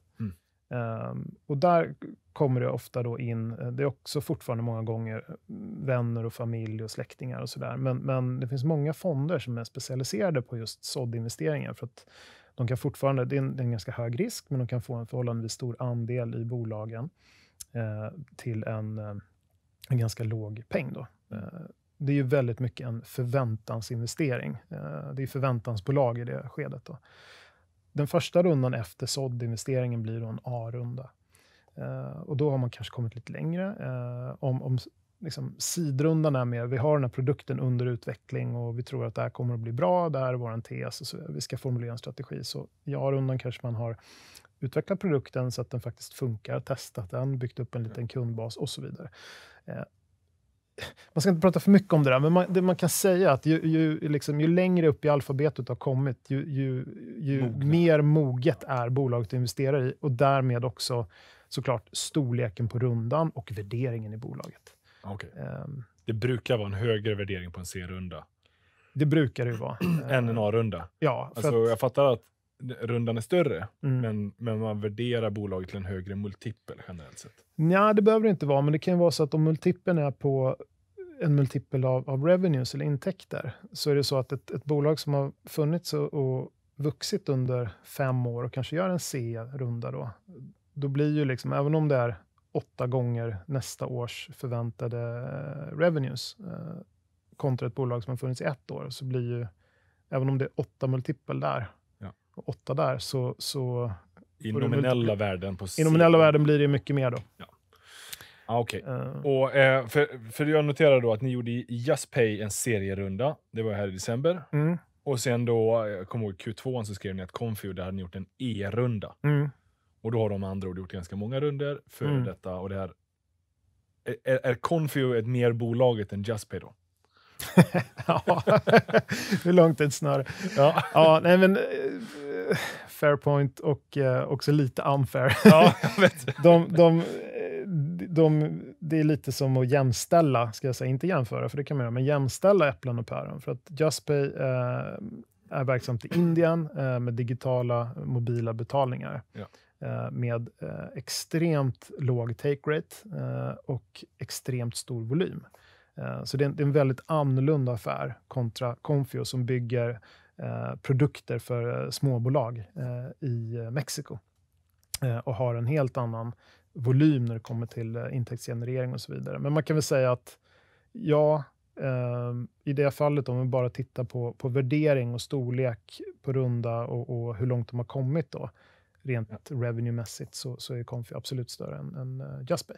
Um, och där kommer det ofta då in, eh, det är också fortfarande många gånger mm, vänner och familj och släktingar och sådär, men, men det finns många fonder som är specialiserade på just såddinvesteringar för att de kan fortfarande, det är, en, det är en ganska hög risk, men de kan få en förhållandevis stor andel i bolagen eh, till en, eh, en ganska låg peng. Då. Eh, det är ju väldigt mycket en förväntansinvestering. Eh, det är förväntansbolag i det skedet. Då den första rundan efter såddinvesteringen blir då en A-runda. Uh, och då har man kanske kommit lite längre. Uh, om, om liksom, sidrundan är mer, vi har den här produkten under utveckling och vi tror att det här kommer att bli bra, det här är vår tes och så, vi ska formulera en strategi. Så i A-rundan kanske man har utvecklat produkten så att den faktiskt funkar, testat den, byggt upp en liten kundbas och så vidare. Uh, man ska inte prata för mycket om det där, men man, det man kan säga att ju, ju, liksom, ju längre upp i alfabetet du har kommit, ju, ju, ju moget. mer moget är bolaget att investera i och därmed också såklart storleken på rundan och värderingen i bolaget. Okay. Um, ehm. det brukar vara en högre värdering på en C-runda. Det brukar det ju vara. Än en A-runda? Ja. Alltså, att, jag fattar att rundan är större, mm. men, men man värderar bolaget till en högre multipel generellt sett? Ja, det behöver det inte vara, men det kan vara så att om multipeln är på en multipel av, av revenues eller intäkter, så är det så att ett, ett bolag som har funnits och, och vuxit under fem år och kanske gör en C-runda då, då blir ju liksom, även om det är åtta gånger nästa års förväntade eh, revenues eh, kontra ett bolag som har funnits i ett år, så blir ju, även om det är åtta multipel där, åtta där så... så I nominella väl, värden? På I nominella värden blir det mycket mer då. Ja. Ah, okay. Uh. Eh. Eh, för, för jag noterar då att ni gjorde i Just Pay en serierunda. Det var här i december. Mm. Och sen då, jag kommer ihåg Q2 så skrev ni att Confio hade ni gjort en E-runda. Mm. Och då har de andra ord gjort ganska många runder för mm. detta. Och det här, är, är Confio ett mer bolaget än Just Pay då? ja, hur långt är ett snöre? Ja. ja, nej men eh, Fairpoint och eh, också lite unfair. Ja, jag vet. de, de, eh, de, det är lite som att jämställa, ska jag säga, inte jämföra, för det kan man göra, men jämställa äpplen och päron. För att JustPay eh, är verksamt i Indien eh, med digitala mobila betalningar. Ja. Eh, med extremt låg take rate och extremt stor volym. Eh, så det är, en, det är en väldigt annorlunda affär kontra Confio som bygger eh, produkter för eh, småbolag i Mexiko och har en helt annan volym när det kommer till intäktsgenerering och så vidare. Men man kan väl säga att ja, i det fallet, om vi bara tittar på, på värdering och storlek på runda och, och hur långt de har kommit då, rent ja. mässigt så, så är Confio absolut större än, än Juspay.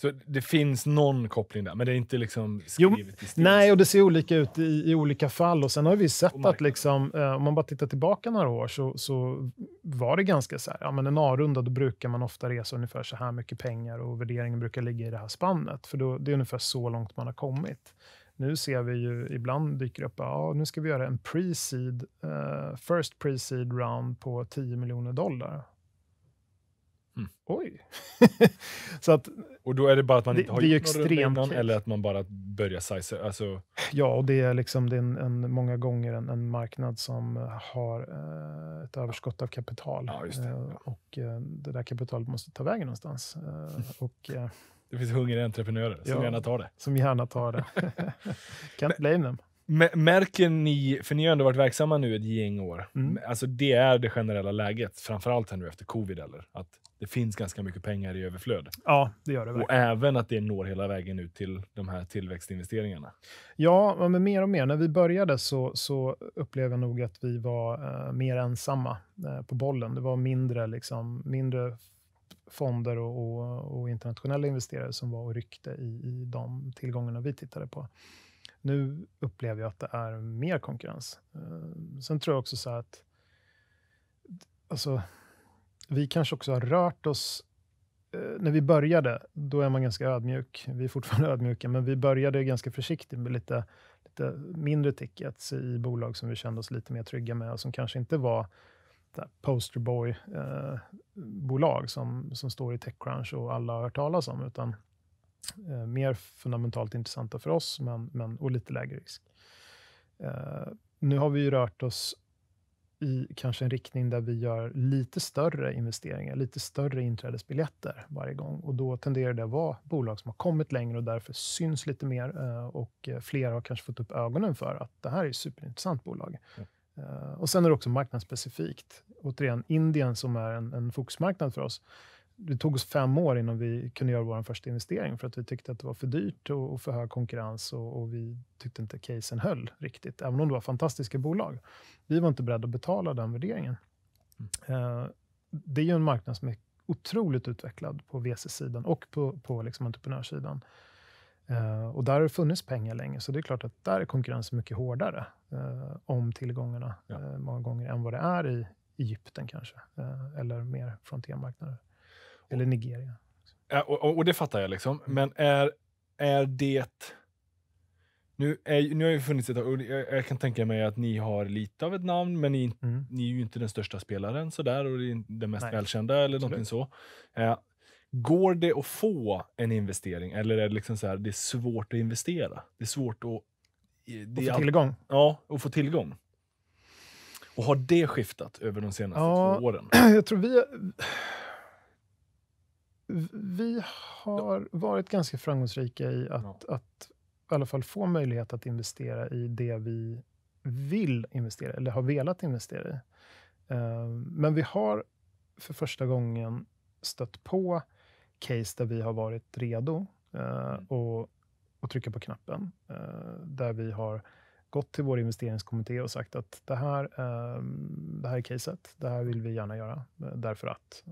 Så det finns någon koppling där, men det är inte liksom skrivet jo, Nej, och det ser olika ut i, i, olika fall. Och Sen har vi sett oh att liksom, eh, om man bara tittar tillbaka några år så, så var det ganska så här, ja, men en A-runda då brukar man ofta resa ungefär så här mycket pengar och värderingen brukar ligga i det här spannet. För då, det är ungefär så långt man har kommit. Nu ser vi ju, ibland dyker upp, ja, nu ska vi göra en pre-seed, eh, first pre-seed round på 10 miljoner dollar. Mm. Oj! så att, och då är det bara att man det, inte har det gjort någon innan, eller att man bara börjar size? Alltså... Ja, och det är, liksom, det är en, en många gånger en, en, marknad som eh, har eh, ett överskott av kapital. Ja, det. Eh, och eh, det där kapitalet måste ta vägen någonstans. Eh, och, eh, det finns hungriga entreprenörer som ja, gärna tar det. Som gärna tar det. Can't blame them. Märker ni, för ni har ändå varit verksamma nu ett gäng år, mm. alltså det är det generella läget, framförallt här nu efter covid, eller? Att det finns ganska mycket pengar i överflöd. Ja, det gör det. Verkligen. Och även att det når hela vägen ut till de här tillväxtinvesteringarna. Ja, men mer och mer. När vi började så, så upplevde jag nog att vi var eh, mer ensamma eh, på bollen. Det var mindre, liksom, mindre fonder och, och, och internationella investerare som var och ryckte i, i de tillgångarna vi tittade på. Nu upplever jag att det är mer konkurrens. Eh, sen tror jag också så att alltså, vi kanske också har rört oss eh, när vi började, då är man ganska ödmjuk. Vi är fortfarande ödmjuka, men vi började ganska försiktigt med lite, lite mindre tickets i bolag som vi kände oss lite mer trygga med, som kanske inte var posterboy-bolag eh, som, som står i Techcrunch och alla har hört talas om, utan eh, mer fundamentalt intressanta för oss men, men, och lite lägre risk. Eh, nu har vi rört oss i kanske en riktning där vi gör lite större investeringar, lite större inträdesbiljetter varje gång. Och Då tenderar det att vara bolag som har kommit längre och därför syns lite mer. Eh, och Fler har kanske fått upp ögonen för att det här är ett superintressant bolag. Mm. Eh, och Sen är det också marknadsspecifikt. Återigen, Indien som är en, en fokusmarknad för oss det tog oss fem år innan vi kunde göra vår första investering för att vi tyckte att det var för dyrt och, och för hög konkurrens och, och, vi tyckte inte casen höll riktigt, även om det var fantastiska bolag. Vi var inte beredda att betala den värderingen. Mm. Eh, det är ju en marknad som är otroligt utvecklad på VC-sidan och på, på liksom entreprenörssidan. Eh, och där har det funnits pengar länge, så det är klart att där är konkurrensen mycket hårdare eh, om tillgångarna ja. Eh, många gånger än vad det är i Egypten kanske, eh, eller mer frontermarknader. Eller Nigeria. Ja, och, och, det fattar jag liksom. Mm. Men är, är det... Nu, är, nu har ju funnits ett och jag, kan tänka mig att ni har lite av ett namn, men ni, mm. ni är ju inte den största spelaren sådär och den mest Nej. välkända eller någonting så. Eh, går det att få en investering eller är det liksom så här, det är svårt att investera? Det är svårt att... Det och få tillgång? Ja, och få tillgång. Och har det skiftat över de senaste ja, två åren? Jag tror vi... Vi har varit ganska framgångsrika i att, ja. att i alla fall få möjlighet att investera i det vi vill investera eller har velat investera i. Ehm, men vi har för första gången stött på case där vi har varit redo eh, mm. och, och trycka på knappen. Eh, där vi har gått till vår investeringskommitté och sagt att det här, ehm, det här är caset, det här vill vi gärna göra eh, därför att.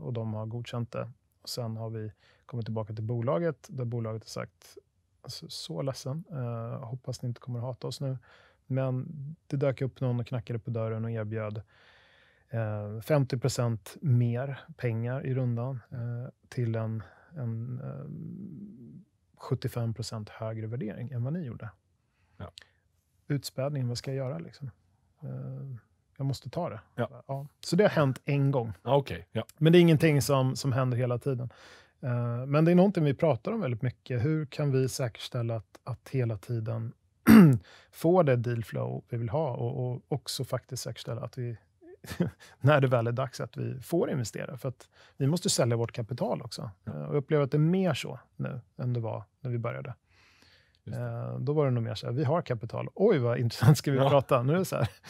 Och de har godkänt det och sen har vi kommit tillbaka till bolaget där bolaget har sagt alltså, så ledsen, eh, hoppas ni inte kommer att hata oss nu. Men det dök upp någon och knackade på dörren och erbjöd eh, 50 mer pengar i rundan eh, till en, en 75 eh, högre värdering än vad ni gjorde. Ja. Utspädning, vad ska jag göra? Liksom? Eh, jag måste ta det. Ja. ja. Så det har hänt en gång. okay. ja. Men det är ingenting som, som händer hela tiden. Uh, men det är någonting vi pratar om väldigt mycket. Hur kan vi säkerställa att, att hela tiden få det dealflow vi vill ha och, och också faktiskt säkerställa att vi när det väl är dags att vi får investera. För att vi måste sälja vårt kapital också. Ja. Uh, och jag upplever att det är mer så nu än det var när vi började. Uh, då var det nog mer så här, vi har kapital. Oj, vad intressant ska vi ja. prata. Nu är det så här,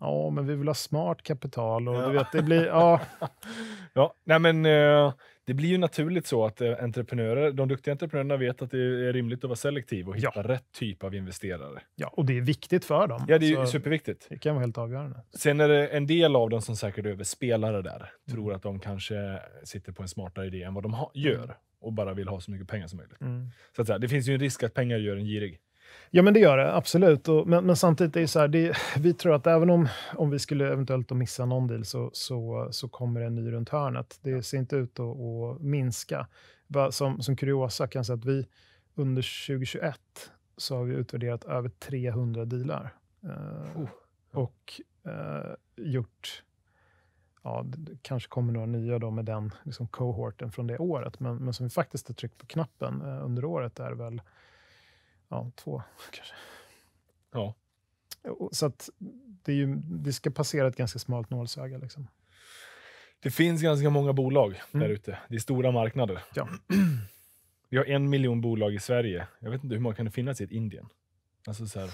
ja, men vi vill ha smart kapital och ja. du vet, det blir, ja. ja, nej men eh, det blir ju naturligt så att eh, entreprenörer, de duktiga entreprenörerna vet att det är rimligt att vara selektiv och hitta ja. rätt typ av investerare. Ja, och det är viktigt för dem. Ja, det är superviktigt. Det kan vara helt avgörande. Sen är det en del av dem som säkert överspelare där, mm. tror att de kanske sitter på en smartare idé än vad de mm. gör och bara vill ha så mycket pengar som möjligt. Mm. Så att säga, det finns ju en risk att pengar gör en girig. Ja, men det gör det absolut. Och, men, men, samtidigt är det så här, det, vi tror att även om, om vi skulle eventuellt missa någon deal så, så, så kommer det en ny runt hörnet. Det ser inte ut att, att minska. Som, som kuriosa kan jag säga att vi under 2021 så har vi utvärderat över 300 dealar. Eh, Och eh, gjort, ja, det kanske kommer några nya då med den liksom cohorten från det året, men, men som vi faktiskt har tryckt på knappen eh, under året är väl ja, två kanske. Ja. Så att det, är ju, det ska passera ett ganska smalt nålsöga. Liksom. Det finns ganska många bolag mm. där ute. Det är stora marknader. Ja. Vi har en miljon bolag i Sverige. Jag vet inte hur många kan det finnas i ett Indien? Alltså så här.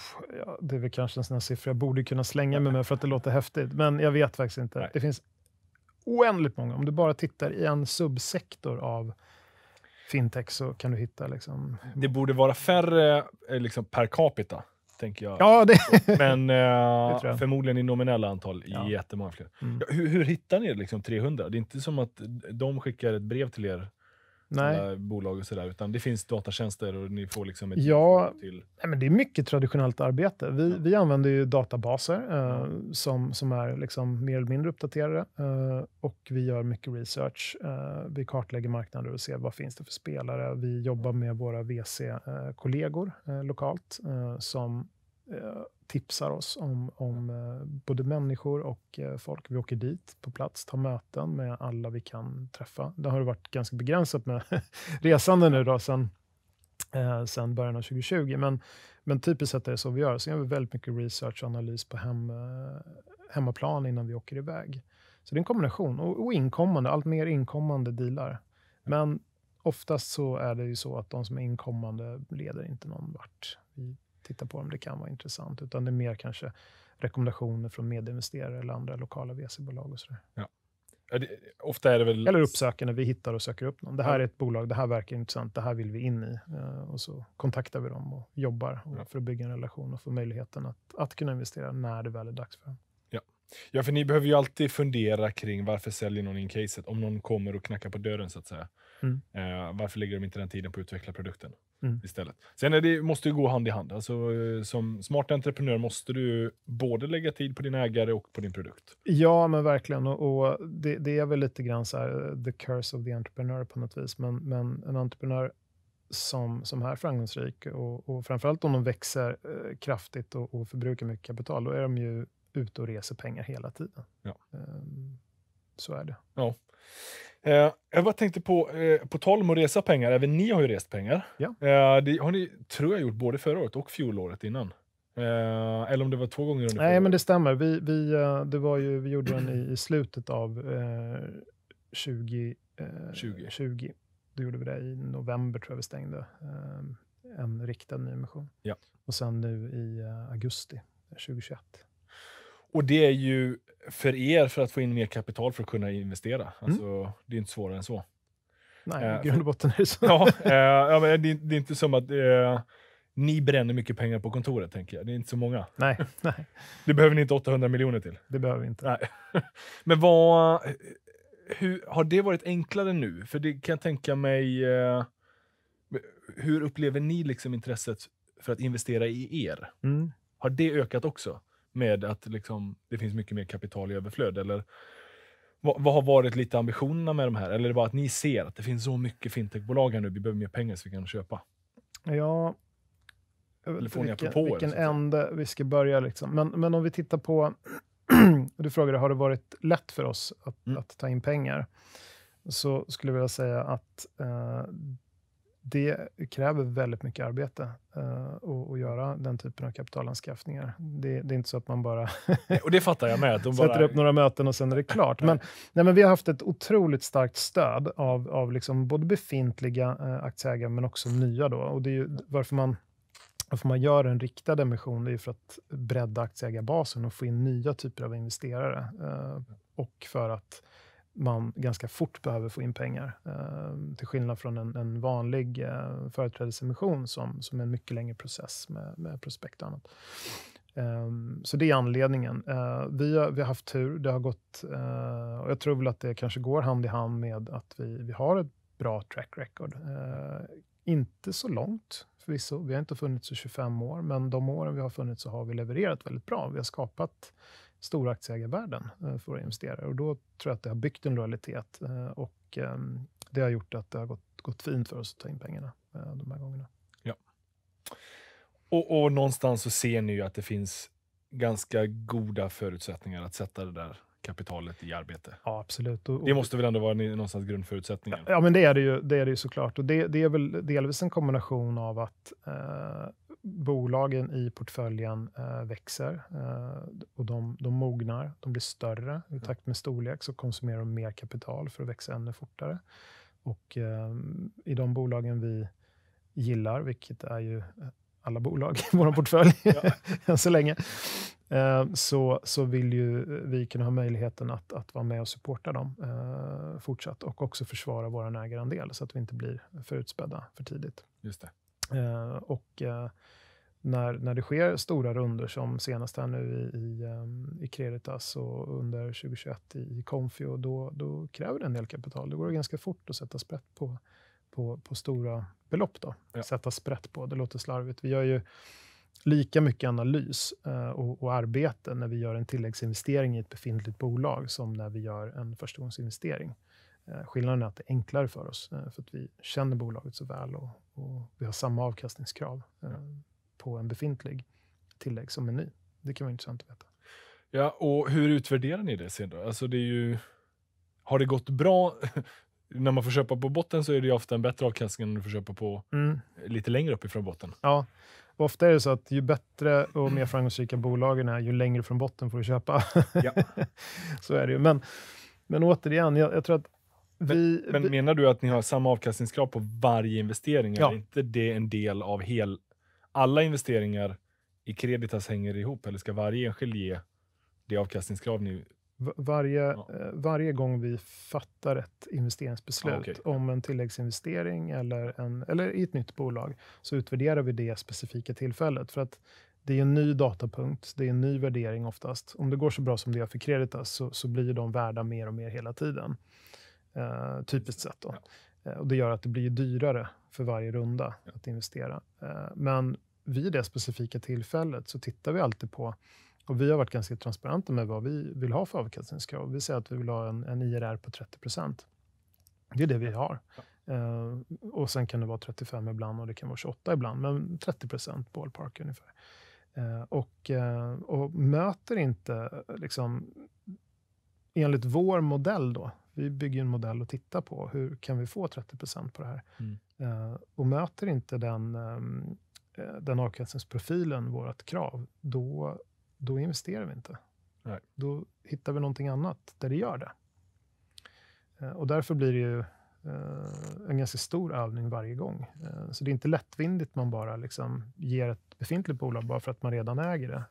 Ja, det är väl kanske en sån här siffra jag borde kunna slänga mig med för att det låter häftigt, men jag vet faktiskt inte. Nej. Det finns oändligt många. Om du bara tittar i en subsektor av fintech så kan du hitta... Liksom... Det borde vara färre eh, liksom, per capita, tänker jag. Ja, det... Men eh, jag. förmodligen i nominella antal ja. jättemånga fler. Mm. Hur, hur hittar ni liksom, 300? Det är inte som att de skickar ett brev till er Nej. bolag och sådär, utan det finns datatjänster och ni får liksom ett... Ja, till... nej, men det är mycket traditionellt arbete. Vi, ja. vi använder ju databaser eh, som, som är liksom mer eller mindre uppdaterade eh, och vi gör mycket research. Eh, vi kartlägger marknader och ser vad finns det för spelare. Vi jobbar med våra VC-kollegor eh, eh, lokalt eh, som Eh, tipsar oss om, om eh, både människor och eh, folk. Vi åker dit på plats, tar möten med alla vi kan träffa. Det har varit ganska begränsat med resande nu då, sen, eh, sen början av 2020, men, men typiskt sett är det så vi gör. Så gör vi väldigt mycket research och analys på hem, hemmaplan innan vi åker iväg. Så det är en kombination. Och, och inkommande, allt mer inkommande dealar. Men oftast så är det ju så att de som är inkommande leder inte någon vart. Vi titta på om det kan vara intressant. Utan det är mer kanske rekommendationer från medinvesterare eller andra lokala VC-bolag Ja. ofta är det väl... Eller uppsökande, vi hittar och söker upp någon. Det här är ett bolag, det här verkar intressant, det här vill vi in i. Eh, och så kontaktar vi dem och jobbar ja. för att bygga en relation och få möjligheten att, att kunna investera när det väl är dags för dem. Ja. ja, för ni behöver ju alltid fundera kring varför säljer någon in caset om någon kommer och knackar på dörren så att säga. Mm. Eh, varför lägger de inte den tiden på att utveckla produkten mm. istället? Sen är det, måste det gå hand i hand. Alltså, eh, som smart entreprenör måste du både lägga tid på din ägare och på din produkt. Ja, men verkligen. Och, och det, det, är väl lite grann så här, eh, the curse of the entrepreneur på något vis. Men, men en entreprenör som, som är framgångsrik och, och framförallt om de växer eh, kraftigt och, och, förbrukar mycket kapital, då är de ju ute och reser pengar hela tiden. Ja. Um, så är det. Ja. Eh, jag bara tänkte på, eh, på tal om att resa pengar, även ni har ju rest pengar. Ja. Eh, det har ni, tror jag, gjort både förra året och fjolåret innan. Eh, eller om det var två gånger under Nej, men det stämmer. Vi, vi, eh, det var ju, vi gjorde den i, slutet av 20, 20. 20. Då gjorde vi det i november, tror jag vi stängde. Eh, en riktad nyemission. Ja. Och sen nu i eh, augusti 2021. Och det är ju för er för att få in mer kapital för att kunna investera. Mm. Alltså, mm. Det är inte svårare än så. Nej, i eh, grund och botten är det så. Ja, eh, ja men det, det, är inte som att eh, ni bränner mycket pengar på kontoret, tänker jag. Det är inte så många. Nej, nej. Det behöver ni inte 800 miljoner till. Det behöver vi inte. Nej. Men vad, hur, har det varit enklare nu? För det kan jag tänka mig... Eh, hur upplever ni liksom intresset för att investera i er? Mm. Har det ökat också? med att liksom, det finns mycket mer kapital i överflöd? Eller vad, vad, har varit lite ambitionerna med de här? Eller är det bara att ni ser att det finns så mycket fintechbolag här nu, vi behöver mer pengar så vi kan köpa? Ja, jag vet vilken, propåer, vilken ände vi ska börja. Liksom. Men, men om vi tittar på, du frågade har det varit lätt för oss att, mm. att ta in pengar? Så skulle jag vilja säga att eh, det kräver väldigt mycket arbete att eh, göra den typen av kapitalanskaffningar. Det, det är inte så att man bara och det fattar jag med, de bara... sätter upp några möten och sen är det klart. Men, nej, men vi har haft ett otroligt starkt stöd av, av liksom både befintliga eh, aktieägare men också nya. Då. Och det är varför man varför man gör en riktad emission det är för att bredda aktieägarbasen och få in nya typer av investerare. Eh, och för att man ganska fort behöver få in pengar. Eh, till skillnad från en, en vanlig eh, företrädesemission som, som är en mycket längre process med, med prospekt och annat. Ehm, så det är anledningen. Eh, vi, har, vi har haft tur. Det har gått, eh, och jag tror väl att det kanske går hand i hand med att vi, vi har ett bra track record. Eh, inte så långt förvisso. Vi har inte funnits i 25 år, men de åren vi har funnits så har vi levererat väldigt bra. Vi har skapat stora aktieägarvärden eh, för våra investerare. Och då tror jag att det har byggt en lojalitet eh, och ehm, det har gjort att det har gått, gått fint för oss att ta in pengarna eh, de här gångerna. Ja. Och, och någonstans så ser ni ju att det finns ganska goda förutsättningar att sätta det där kapitalet i arbete. Ja, absolut. Och, och, det måste väl ändå vara någonstans grundförutsättningen? Ja, men det är det ju, det är det ju såklart. Och det, det är väl delvis en kombination av att eh, bolagen i portföljen eh, växer eh, och de, de mognar. De blir större i takt med storlek, så konsumerar de mer kapital för att växa ännu fortare. Och eh, i de bolagen vi gillar, vilket är ju eh, alla bolag i vår portfölj än så länge, eh, så, så vill ju vi kunna ha möjligheten att, att vara med och supporta dem eh, fortsatt och också försvara vår ägarandel så att vi inte blir för utspädda för tidigt. Just det. Eh, och eh, när, när det sker stora runder som senast här nu i, i, eh, i Creditas och under 2021 i, i Confio, då, då kräver det en del kapital. Det går ganska fort att sätta sprätt på, på, på stora belopp. Då. Ja. Sätta sprätt på, det låter slarvigt. Vi gör ju lika mycket analys eh, och, och, arbete när vi gör en tilläggsinvestering i ett befintligt bolag som när vi gör en förstagångsinvestering. Eh, skillnaden är att det är enklare för oss, eh, för att vi känner bolaget så väl och, och vi har samma avkastningskrav eh, på en befintlig tillägg som en ny. Det kan vara intressant att veta. Ja, och hur utvärderar ni det sen då? Alltså det är ju, har det gått bra? när man får köpa på botten så är det ofta en bättre avkastning än när du får köpa på mm. lite längre upp ifrån botten. Ja, och ofta är det så att ju bättre och mer framgångsrika bolagen är, ju längre från botten får du köpa. Ja. så är det ju. Men, men återigen, jag, jag tror att vi, men, men menar du att ni har samma avkastningskrav på varje investering? Ja. Är inte det en del av hel... Alla investeringar i Creditas hänger ihop, eller ska varje enskild ge det avkastningskrav ni varje, ja. Eh, varje gång vi fattar ett investeringsbeslut ah, okay. om en tilläggsinvestering eller, en, eller i ett nytt bolag, så utvärderar vi det specifika tillfället. För att det är en ny datapunkt, det är en ny värdering oftast. Om det går så bra som det gör för Creditas så, så blir de värda mer och mer hela tiden eh, typiskt sett. Då. Ja. Eh, och det gör att det blir dyrare för varje runda ja. att investera. Eh, men vid det specifika tillfället så tittar vi alltid på och Vi har varit ganska transparenta med vad vi vill ha för avkastningskrav. Vi säger att vi vill ha en, en IRR på 30 Det är det vi har. Ja. Uh, och sen kan det vara 35 ibland och det kan vara 28 ibland, men 30 procent ballpark ungefär. Uh, och, uh, och möter inte liksom, enligt vår modell då, vi bygger en modell och tittar på hur kan vi få 30 på det här? Mm. Eh, och möter inte den, eh, eh den avkastningsprofilen vårt krav, då, då investerar vi inte. Nej. Då hittar vi någonting annat där det gör det. Eh, och därför blir det ju eh, en ganska stor övning varje gång. Eh, så det är inte lättvindigt man bara liksom ger ett befintligt bolag bara för att man redan äger det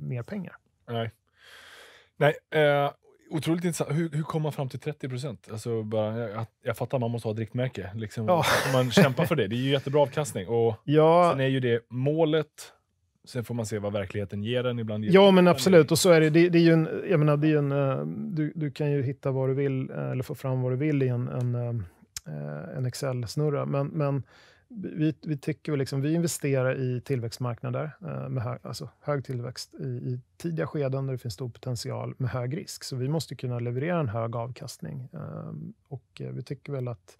mer pengar. Nej. Nej, Otroligt intressant. Hur, hur kom man fram till 30 procent? Alltså jag, jag fattar, man måste ha riktmärke. Liksom, ja. Man kämpar för det. Det är ju jättebra avkastning. Och ja. Sen är ju det målet. Sen får man se vad verkligheten ger en. Ibland ja, men absolut. Och så är det. Det, det är ju en, jag menar, det är en, eh, du, du kan ju hitta vad du vill, eh, eller få fram vad du vill i en, en, eh, en Excel-snurra. Men, men vi, vi tycker liksom, vi investerar i tillväxtmarknader eh, med hög, alltså hög tillväxt i, i, tidiga skeden där det finns stor potential med hög risk. Så vi måste kunna leverera en hög avkastning. Eh, och eh, vi tycker väl att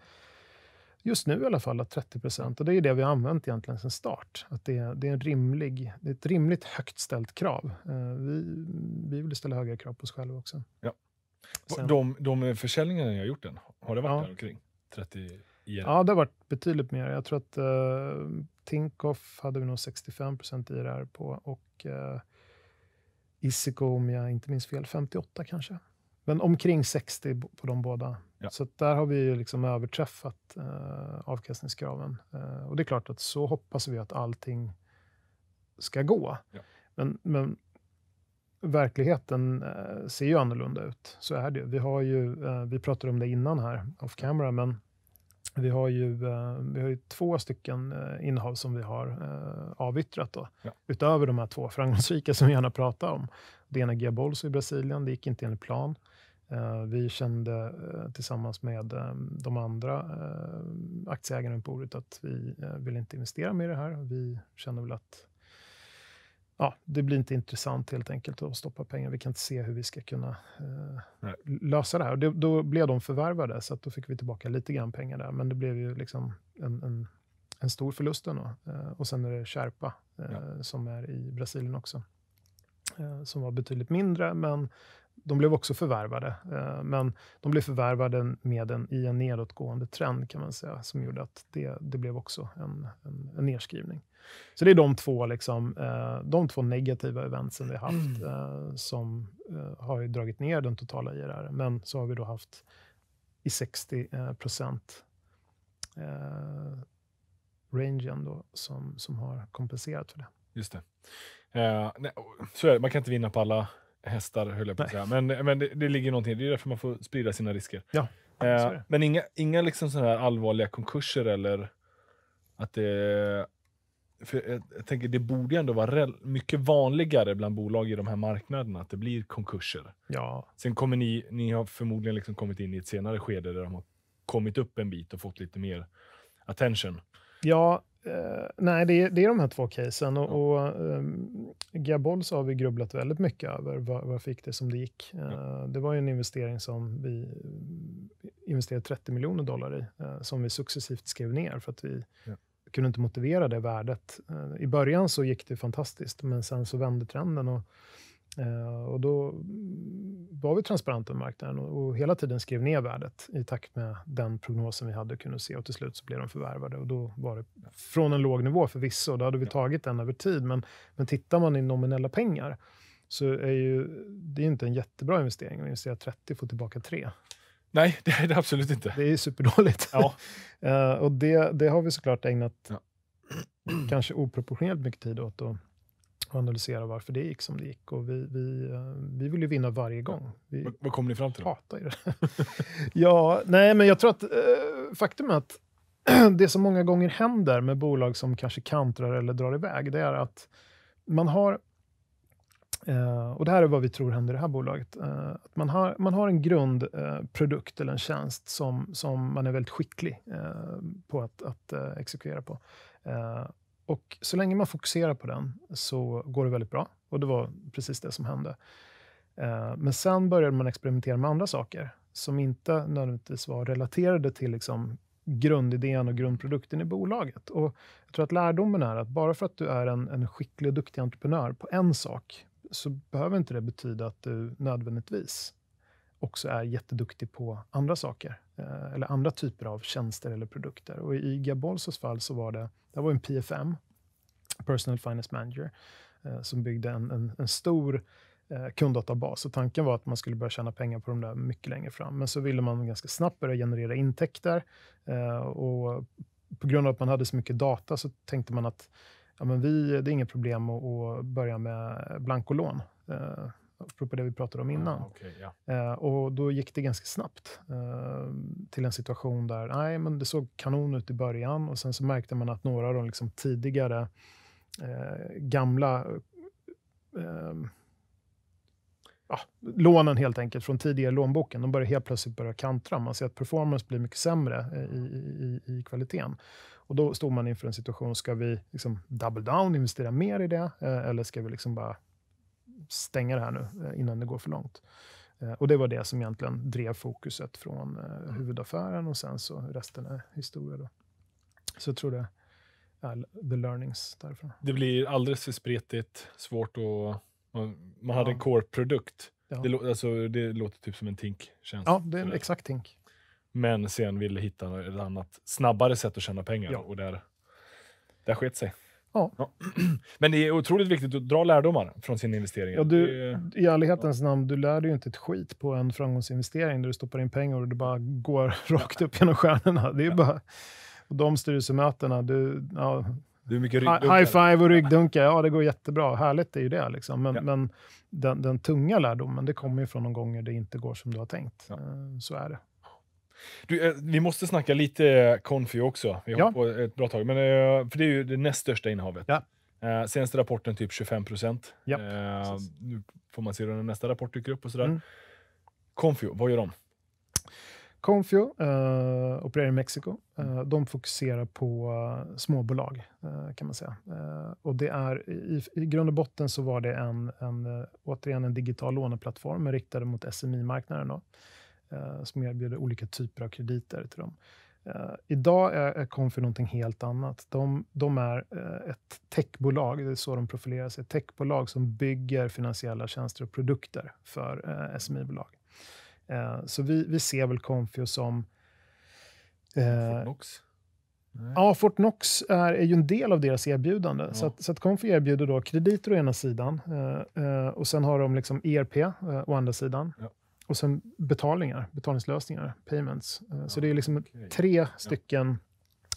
just nu i alla fall, att 30 procent, och det är det vi har använt egentligen sedan start, att det, är, det är en rimlig, det är ett rimligt högt ställt krav. Vi, vi vill ställa högre krav på oss själva också. Ja. Sen, de, de försäljningarna ni har gjort än, har det varit ja. där omkring? 30 IR? Ja, det har varit betydligt mer. Jag tror att uh, Tinkoff hade vi nog 65 procent IRR på och uh, Isiko, om jag inte minns fel, 58 kanske. Men omkring 60 på de båda. Ja. Så där har vi ju liksom överträffat uh, avkastningskraven. Uh, och det är klart att så hoppas vi att allting ska gå. Ja. Men, men verkligheten ser ju annorlunda ut. Så är det Vi, har ju, vi pratade om det innan här, off camera, men vi har ju, eh, vi har ju två stycken eh, innehav som vi har eh, avyttrat, då, ja. utöver de här två framgångsrika som vi gärna pratar om. Det ena Gia Bolso i Brasilien, det gick inte enligt plan. Vi kände tillsammans med de andra aktieägarna på bordet att vi vill inte investera mer i det här. Vi känner väl att ja, det blir inte intressant helt enkelt att stoppa pengar. Vi kan inte se hur vi ska kunna eh, lösa det här. Och det, då blev de förvärvade, så då fick vi tillbaka lite grann pengar där. Men det blev ju liksom en, en, en stor förlust. Ändå. Eh, och sen är det Sherpa eh, ja. som är i Brasilien också, eh, som var betydligt mindre. Men de blev också förvärvade, eh, men de blev förvärvade med en, i en nedåtgående trend, kan man säga, som gjorde att det, det blev också en, en, en nedskrivning. Så det är de två, liksom, eh, de två negativa eventsen vi har haft mm. Eh, som eh, har dragit ner den totala IRR. Men så har vi då haft i 60 procent rangen då, som, som har kompenserat för det. Just det. Eh, nej, så är det. Man kan inte vinna på alla hästar, höll jag på att säga. Men, men det, det ligger någonting Det är därför man får sprida sina risker. Ja, eh, men inga, inga liksom sådana allvarliga konkurser eller att det för jag, tänker, det borde ändå vara mycket vanligare bland bolag i de här marknaderna att det blir konkurser. Ja. Sen kommer ni, ni har förmodligen liksom kommit in i ett senare skede där de har kommit upp en bit och fått lite mer attention. Ja, eh, nej, det är, det är de här två casen. Och, ja. och eh, Gabols har vi grubblat väldigt mycket över. Var, varför gick det som det gick? Eh, Det var ju en investering som vi eh, investerade 30 miljoner dollar i, eh, som vi successivt skrev ner för att vi ja kunde inte motivera det värdet. Eh, I början så gick det fantastiskt, men sen så vände trenden. Och, eh, och då var vi transparenta med marknaden och hela tiden skrev ner värdet i takt med den prognosen vi hade kunnat se. Och till slut så blev de förvärvade och då var det från en låg nivå förvisso. Då hade vi tagit den över tid, men, men tittar man i nominella pengar så är ju, det är inte en jättebra investering. Att investera 30 och få tillbaka 3. Nej, det är det absolut inte. Det är superdåligt. Ja. uh, och det, det har vi såklart ägnat ja. kanske oproportionerligt mycket tid åt att analysera varför det gick som det gick. Och vi, vi, uh, vi vill ju vinna varje gång. Vi vad, vad kom ni fram till? Hatar ju det. ja, nej, men jag tror att uh, faktum är att det som många gånger händer med bolag som kanske kantrar eller drar iväg, det är att man har Eh, och Det här är vad vi tror händer i det här bolaget. Eh, att man, har, man har en grundprodukt eh, eller en tjänst som, som man är väldigt skicklig på att, att exekvera på. och Så länge man fokuserar på den så går det väldigt bra. Och Det var precis det som hände. men sen började man experimentera med andra saker som inte nödvändigtvis var relaterade till liksom, grundidén och grundprodukten i bolaget. Och jag tror att lärdomen är att bara för att du är en, en skicklig och duktig entreprenör på en sak så behöver inte det betyda att du nödvändigtvis också är jätteduktig på andra saker eh, eller andra typer av tjänster eller produkter. Och I Gabolsos fall så var det, det var en PFM, Personal Finance Manager, eh, som byggde en, en, en stor eh, kunddatabas. Och tanken var att man skulle börja tjäna pengar på de där mycket längre fram. Men så ville man ganska snabbt börja generera intäkter. och på grund av att man hade så mycket data så tänkte man att ja, men vi, det är inget problem att, att börja med blankolån. Eh, apropå det vi pratade om ah, innan. Ah, okay, yeah. eh, och Då gick det ganska snabbt eh, till en situation där nej, men det såg kanon ut i början och sen så märkte man att några av de liksom tidigare eh, gamla ja, eh, ah, lånen helt enkelt från tidigare lånboken, de började helt plötsligt börja kantra. Man ser att performance blir mycket sämre eh, i, i, i kvaliteten. Och Då står man inför en situation, ska vi liksom double down, investera mer i det, eh, eller ska vi liksom bara stänga det här nu eh, innan det går för långt? Eh, och Det var det som egentligen drev fokuset från huvudaffären och sen så resten är historia. Då. Så jag tror det är the learnings därifrån. Det blir alldeles för spretigt, svårt att... Man, man hade en core-produkt. Ja. Det, alltså, det låter typ som en tink. Känns ja, det är en exakt tink men sen ville hitta ett annat snabbare sätt att tjäna pengar. Ja. Och där, där sket sig. Ja. ja. Men det är otroligt viktigt att dra lärdomar från sina investeringar. Ja, du, I ärlighetens ja. namn, du lär dig ju inte ett skit på en framgångsinvestering där du stoppar in pengar och det bara går rakt upp genom stjärnorna. Det är bara, och de styrelsemötena, du, ja, det är mycket High five och ryggdunkar, ja det går jättebra. Härligt är ju det. Liksom. Men, ja. men den, den, tunga lärdomen, det kommer ju från de gånger det inte går som du har tänkt. Ja. Eh, så är det. Du, eh, vi måste snacka lite Confi eh, också. Vi har ja. på ett bra tag. Men, eh, för det är ju det näst största innehavet. Ja. senaste rapporten typ 25 procent. Ja, nu får man se när nästa rapport dyker upp och sådär. Mm. Confio, vad gör de? Confio uh, opererar i Mexiko. de fokuserar på småbolag, kan man säga. och det är, i, I grund och botten så var det en, en, återigen en digital låneplattform riktad mot SMI-marknaden. Då. Eh, som erbjuder olika typer av krediter till dem. Uh, idag är Konfi någonting helt annat. De, de är uh, ett techbolag, det är så de profilerar sig. Ett techbolag som bygger finansiella tjänster och produkter för uh, SMI-bolag. så vi, vi ser väl Konfio som... Fortnox? Ja, Fortnox är, är ju en del av deras erbjudande. Ja. Så, att, så att Konfi erbjuder då krediter å ena sidan och sen har de liksom ERP å andra sidan. Ja. Och sen betalningar, betalningslösningar, payments. Eh, ja, så det är liksom okay. tre stycken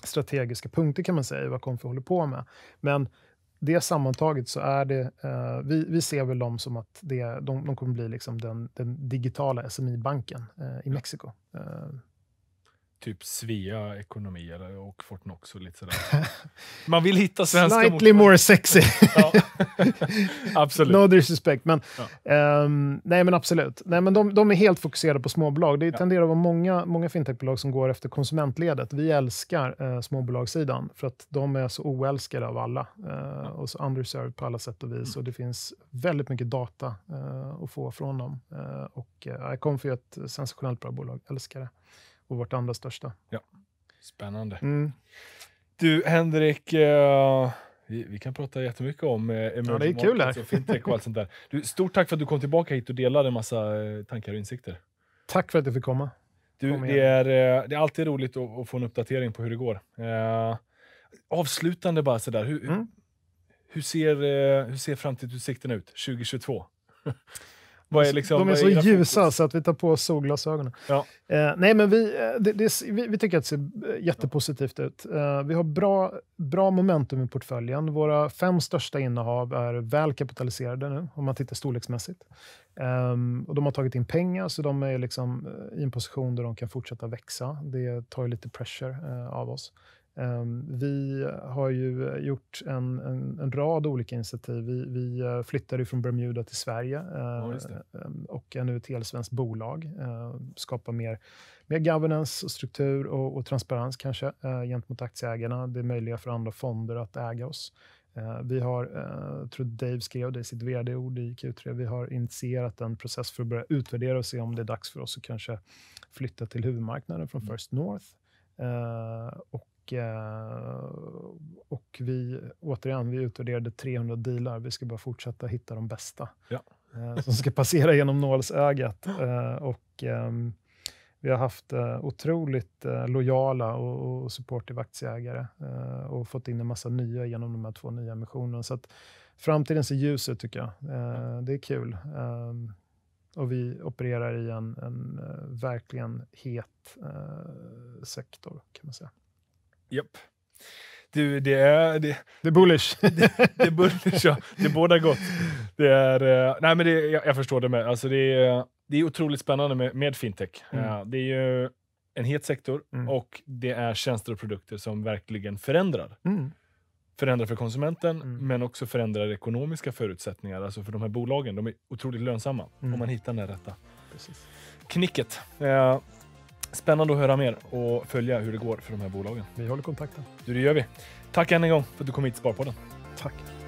strategiska punkter kan man säga vad Konfi håller på med. Men det sammantaget så är det, eh, vi, vi ser väl dem som att det, de, de kommer bli liksom den, den digitala SMI-banken eh, i Mexiko. Eh, typ Svea ekonomi eller, och Fortnox och lite sådär. Man vill hitta svenska Slightly more sexy. absolut. No disrespect, men, ja. um, nej, men absolut. Nej, men de, de, är helt fokuserade på småbolag. Det tenderar att vara många, många fintechbolag som går efter konsumentledet. Vi älskar uh, småbolagssidan för att de är så oälskade av alla uh, ja. och så underserved på alla sätt och vis. Mm. Och det finns väldigt mycket data uh, att få från dem. Uh, och uh, Iconfy är ett sensationellt bra bolag, älskar det på vårt andra största. Ja. Spännande. Mm. Du, Henrik. Uh... Vi, vi, kan prata jättemycket om eh, emerging ja, det är kul här. och fintech och allt sånt där. Du, stort tack för att du kom tillbaka hit och delade en massa eh, tankar och insikter. Tack för att jag fick komma. Du, Kom det, är, eh, det är alltid roligt att, att, få en uppdatering på hur det går. Eh, avslutande bara sådär. Hur, mm. hur ser, eh, hur ser framtidsutsikterna ut 2022? Är liksom, de är, så är ljusa fokus? så att vi tar på oss solglasögonen. Ja. Eh, nej, men vi, eh, det, det, vi, vi, tycker att det ser eh, jättepositivt ut. Eh, vi har bra, bra momentum i portföljen. Våra fem största innehav är väl kapitaliserade nu, om man tittar storleksmässigt. Um, och de har tagit in pengar, så de är liksom eh, i en position där de kan fortsätta växa. Det tar ju lite pressure uh, av oss. Ehm, vi har ju gjort en, en, en rad olika initiativ. Vi, vi eh, flyttade från Bermuda till Sverige ja, eh, ehm, och är nu ett helsvenskt bolag. Ehm, skapar mer, mer governance, och struktur och, och transparens kanske eh, gentemot aktieägarna. Det är möjliggör för andra fonder att äga oss. Vi har, jag tror Dave skrev det i sitt vd-ord i Q3, vi har initierat en process för att börja utvärdera och se om det är dags för oss att kanske flytta till huvudmarknaden från mm. First North. och och, eh, och vi, återigen, vi utvärderade 300 dealar. Vi ska bara fortsätta hitta de bästa ja. Eh, som ska passera genom nålsögat. Eh, och, ehm, vi har haft otroligt lojala och, och supportive aktieägare och fått in en massa nya genom de här två nya emissionerna. Så att framtiden ser ljus ut tycker jag. det är kul. Ehm, och vi opererar i en, en verkligen het sektor kan man säga. Japp. Du, det är... Det, det är bullish. det, det är bullish, ja. Det bådar gott. Det är, eh, nej, men det, jag, jag, förstår det med. Alltså det, är, det är otroligt spännande med, med fintech. Mm. Ja, eh, det är ju en het sektor mm. och det är tjänster och produkter som verkligen förändrar. Mm. Förändrar för konsumenten, mm. men också förändrar ekonomiska förutsättningar. Alltså för de här bolagen, de är otroligt lönsamma mm. om man hittar den rätta Precis. knicket. Eh, Spännande att höra mer och följa hur det går för de här bolagen. Vi håller kontakten. Du, det gör vi. Tack än en gång för att du kom hit till Sparpodden. Tack.